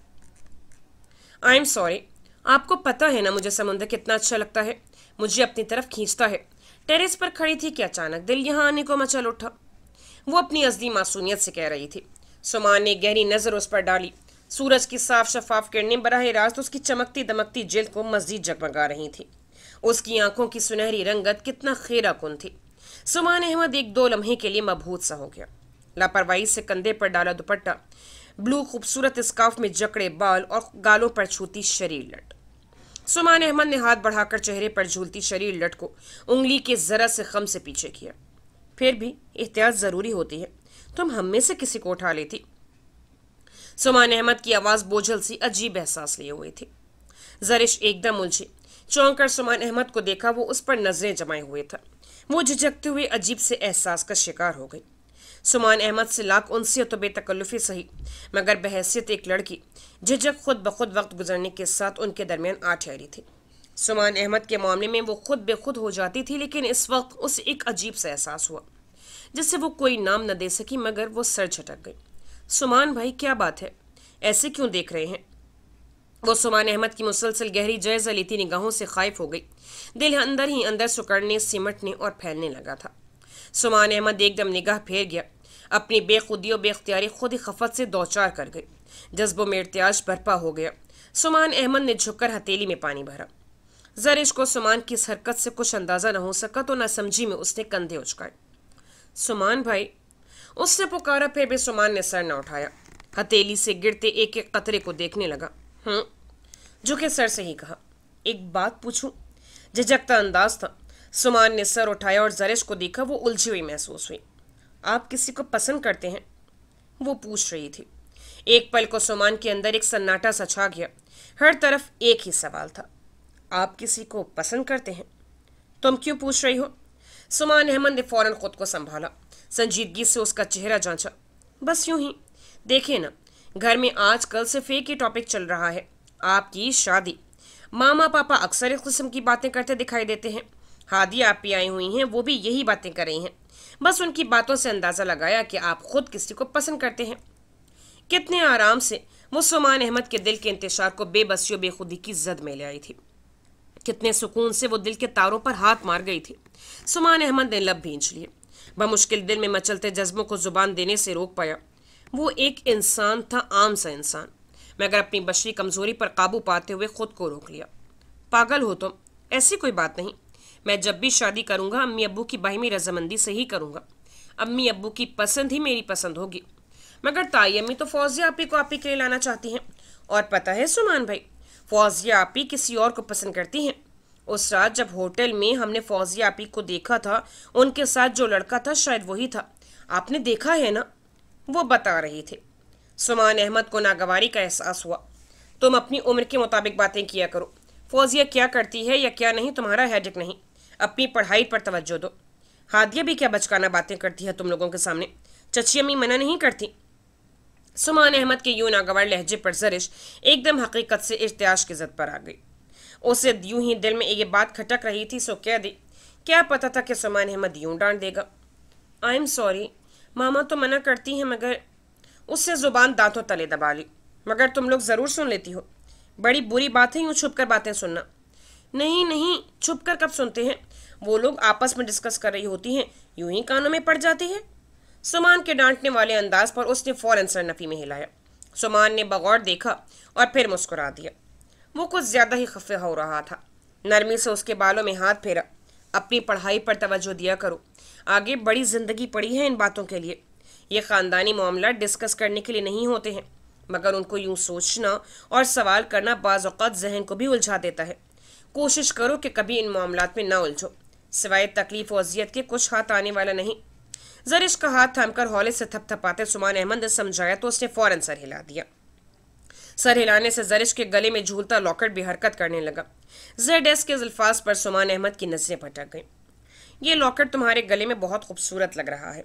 आई एम सॉरी आपको पता है ना मुझे समुंदर कितना अच्छा लगता है मुझे अपनी तरफ खींचता है टेरेस पर खड़ी थी कि अचानक दिल यहाँ आने को मचल उठा वो अपनी असली मासूमियत से कह रही थी सुमान ने गहरी नज़र उस पर डाली सूरज की साफ शफाफ किरणें बरह रास्त उसकी चमकती दमकती जिल्द को मजीद जगमगा रही थी उसकी आंखों की सुनहरी रंगत कितना खेरा कुन थी सुमान अहमद एक दो लम्हे के लिए मबहूत सा हो गया लापरवाही से कंधे पर डाला दुपट्टा ब्लू खूबसूरत स्काफ में जकड़े बाल और गालों पर छूती शरीर लट सुमान अहमद ने हाथ बढ़ाकर चेहरे पर झूलती शरीर लट को उंगली के जरा से खम से पीछे किया फिर भी एहतियात ज़रूरी होती है तुम हम में से किसी को उठा लेती सुमान अहमद की आवाज़ बोझल सी अजीब एहसास लिए हुए थी जरिश एकदम उलझी चौंक कर सुमान अहमद को देखा वो उस पर नजरें जमाए हुए था वो झिझकते हुए अजीब से एहसास का शिकार हो गई सुमान अहमद से लाख उनसी तो बेतकल्लुफी सही मगर बहसीत एक लड़की झिझक खुद बखुद वक्त गुजरने के साथ उनके दरमियान आ ठहरी थी सुमान अहमद के मामले में वो खुद बेखुद हो जाती थी लेकिन इस वक्त उसे एक अजीब सा एहसास हुआ जिससे वो कोई नाम न दे सकी मगर वो सर झटक गई सुमान भाई क्या बात है ऐसे क्यों देख रहे हैं वो सुमान अहमद की मुसलसल गहरी जयज अलीती निगाहों से खाइफ हो गई दिल अंदर ही अंदर सुकड़ने सिमटने और फैलने लगा था सुमान अहमद एकदम निगाह फेर गया अपनी बेखुदी और बेख्तियारी खुद ही खफत से दो चार कर गई जज्बों में इतियाज बरपा हो गया सुमान अहमद ने झुककर हथेली में पानी भरा जरिश को सुमान की इस हरकत से कुछ अंदाज़ा न हो सका तो समझी में उसने कंधे उचकाए सुमान भाई उसने पुकारा फिर भी सुमान ने सर न उठाया हथेली से गिरते एक एक कतरे को देखने लगा हूँ हम्म, कि सर से ही कहा एक बात पूछूं झकता अंदाज था सुमान ने सर उठाया और जरिश को देखा वो उलझी हुई महसूस हुई आप किसी को पसंद करते हैं वो पूछ रही थी एक पल को सुमान के अंदर एक सन्नाटा सा छा गया हर तरफ एक ही सवाल था आप किसी को पसंद करते हैं तुम क्यों पूछ रही हो सुमान अहमद ने फौरन खुद को संभाला संजीदगी से उसका चेहरा जांचा बस यूं ही देखे ना घर में आजकल सिर्फ एक ही टॉपिक चल रहा है आपकी शादी मामा पापा अक्सर इस किस्म की बातें करते दिखाई देते हैं हादी आप भी आई हुई हैं वो भी यही बातें कर रही हैं बस उनकी बातों से अंदाज़ा लगाया कि आप खुद किसी को पसंद करते हैं कितने आराम से मुसलमान अहमद के दिल के इंतशार को बेबसी बेखुदी की जद में ले आई थी कितने सुकून से वो दिल के तारों पर हाथ मार गई थी सुमान अहमद ने लब भींच लिए बमुश्किल दिल में मचलते जज्बों को ज़ुबान देने से रोक पाया वो एक इंसान था आम सा इंसान मगर अपनी बशरी कमज़ोरी पर काबू पाते हुए ख़ुद को रोक लिया पागल हो तुम तो, ऐसी कोई बात नहीं मैं जब भी शादी करूँगा अम्मी अबू की बाहिमी रजामंदी से ही करूँगा अम्मी अबू की पसंद ही मेरी पसंद होगी मगर ताई अम्मी तो फौजिया आपी को आपी के लिए लाना चाहती हैं और पता है सुमान भाई फौजिया आपी किसी और को पसंद करती हैं उस रात जब होटल में हमने फौजी आपी को देखा था उनके साथ जो लड़का था शायद वही था आपने देखा है ना वो बता रहे थे सुमान अहमद को नागवारी का एहसास हुआ तुम अपनी उम्र के मुताबिक बातें किया करो फौजिया क्या करती है या क्या नहीं तुम्हारा हैजिक नहीं अपनी पढ़ाई पर तवज्जो दो हादिया भी क्या बचकाना बातें करती है तुम लोगों के सामने चची अम्मी मना नहीं करती सुमान अहमद के यूं नागवार लहजे पर जरिश एकदम हकीकत से इश्तियाश की जद पर आ गई उसे यूं ही दिल में ये बात खटक रही थी सो कह दी क्या पता था कि सुमान अहमद यूं डांट देगा आई एम सॉरी मामा तो मना करती हैं मगर उससे ज़ुबान दांतों तले दबा ली मगर तुम लोग ज़रूर सुन लेती हो बड़ी बुरी बात है यूँ छुप कर बातें सुनना नहीं नहीं छुप कर कब सुनते हैं वो लोग आपस में डिस्कस कर रही होती हैं यूं ही कानों में पड़ जाती है सुमान के डांटने वाले अंदाज पर उसने फ़ौरन सर नफ़ी में हिलाया सुमान ने बगौर देखा और फिर मुस्कुरा दिया वो कुछ ज़्यादा ही खफे हो रहा था नरमी से उसके बालों में हाथ फेरा अपनी पढ़ाई पर तवज्जो दिया करो आगे बड़ी ज़िंदगी पड़ी है इन बातों के लिए ये ख़ानदानी मामला डिस्कस करने के लिए नहीं होते हैं मगर उनको यूँ सोचना और सवाल करना बाज़त जहन को भी उलझा देता है कोशिश करो कि कभी इन मामला में ना उलझो सिवाय तकलीफ वजियत के कुछ हाथ आने वाला नहीं जरिश का हाथ थामकर हौले से थपथपाते सुमान अहमद ने समझाया तो उसने फ़ौरन सर हिला दिया सर हिलाने से जरिश के गले में झूलता लॉकेट भी हरकत करने लगा जेड एस के अल्फाज पर सुमान अहमद की नज़रें भटक गईं ये लॉकेट तुम्हारे गले में बहुत खूबसूरत लग रहा है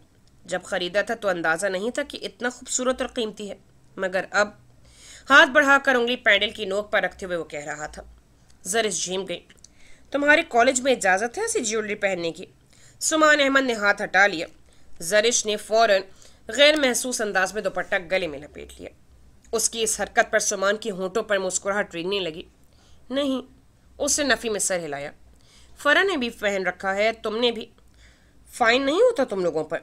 जब ख़रीदा था तो अंदाज़ा नहीं था कि इतना खूबसूरत और कीमती है मगर अब हाथ बढ़ाकर उंगली पैंडल की नोक पर रखते हुए वो कह रहा था जरिस झीम गई तुम्हारे कॉलेज में इजाज़त है ऐसी ज्वेलरी पहनने की सुमान अहमद ने हाथ हटा लिया जरिश ने फौरन गैर महसूस अंदाज में दोपट्टा गले में लपेट लिया उसकी इस हरकत पर सुमान की होंठों पर मुस्कुराहट रेंगने लगी नहीं उसने नफ़ी में सर हिलाया फरा ने भी पहन रखा है तुमने भी फाइन नहीं होता तुम लोगों पर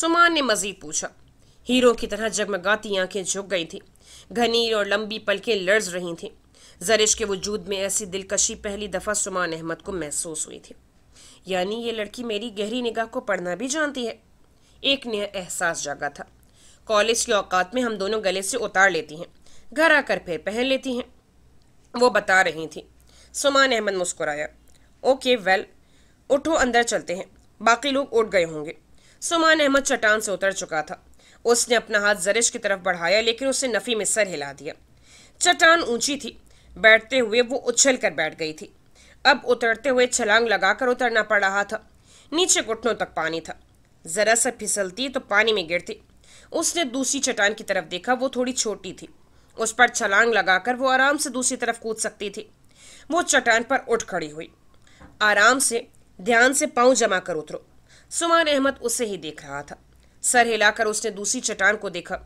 सुमान ने मज़ीद पूछा हीरो की तरह जगमगाती आंखें झुक गई थी घनी और लंबी पलकें लर्ज रही थीं जरिश के वजूद में ऐसी दिलकशी पहली दफ़ा सुमान अहमद को महसूस हुई थी यानी ये लड़की मेरी गहरी निगाह को पढ़ना भी जानती है एक नया एहसास जागा था कॉलेज की औकात में हम दोनों गले से उतार लेती हैं घर आकर फिर पहन लेती हैं वो बता रही थी सुमान अहमद मुस्कुराया ओके वेल उठो अंदर चलते हैं बाकी लोग उठ गए होंगे सुमान अहमद चट्टान से उतर चुका था उसने अपना हाथ जरिश की तरफ बढ़ाया लेकिन उसने नफ़ी में सर हिला दिया चट्टान ऊंची थी बैठते हुए वो उछल कर बैठ गई थी अब उतरते हुए छलांग लगाकर उतरना पड़ रहा था नीचे घुटनों तक पानी था ज़रा सा फिसलती तो पानी में गिरती उसने दूसरी चट्टान की तरफ देखा वो थोड़ी छोटी थी उस पर छलांग लगाकर वो आराम से दूसरी तरफ कूद सकती थी वो चट्टान पर उठ खड़ी हुई आराम से ध्यान से पांव जमा कर उतरो सुमान अहमद उसे ही देख रहा था सर हिलाकर उसने दूसरी चट्टान को देखा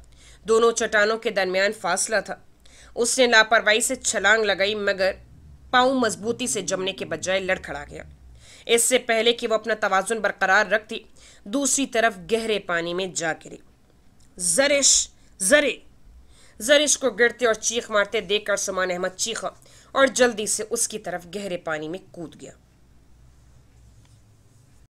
दोनों चट्टानों के दरमियान फासला था उसने लापरवाही से छलांग लगाई मगर पाँव मजबूती से जमने के बजाय लड़खड़ा गया इससे पहले कि वह अपना तोज़ुन बरकरार रखती दूसरी तरफ गहरे पानी में जा गिरी जरिश जरे जरिश को गिरते और चीख मारते देखकर सुमान अहमद चीखा और जल्दी से उसकी तरफ गहरे पानी में कूद गया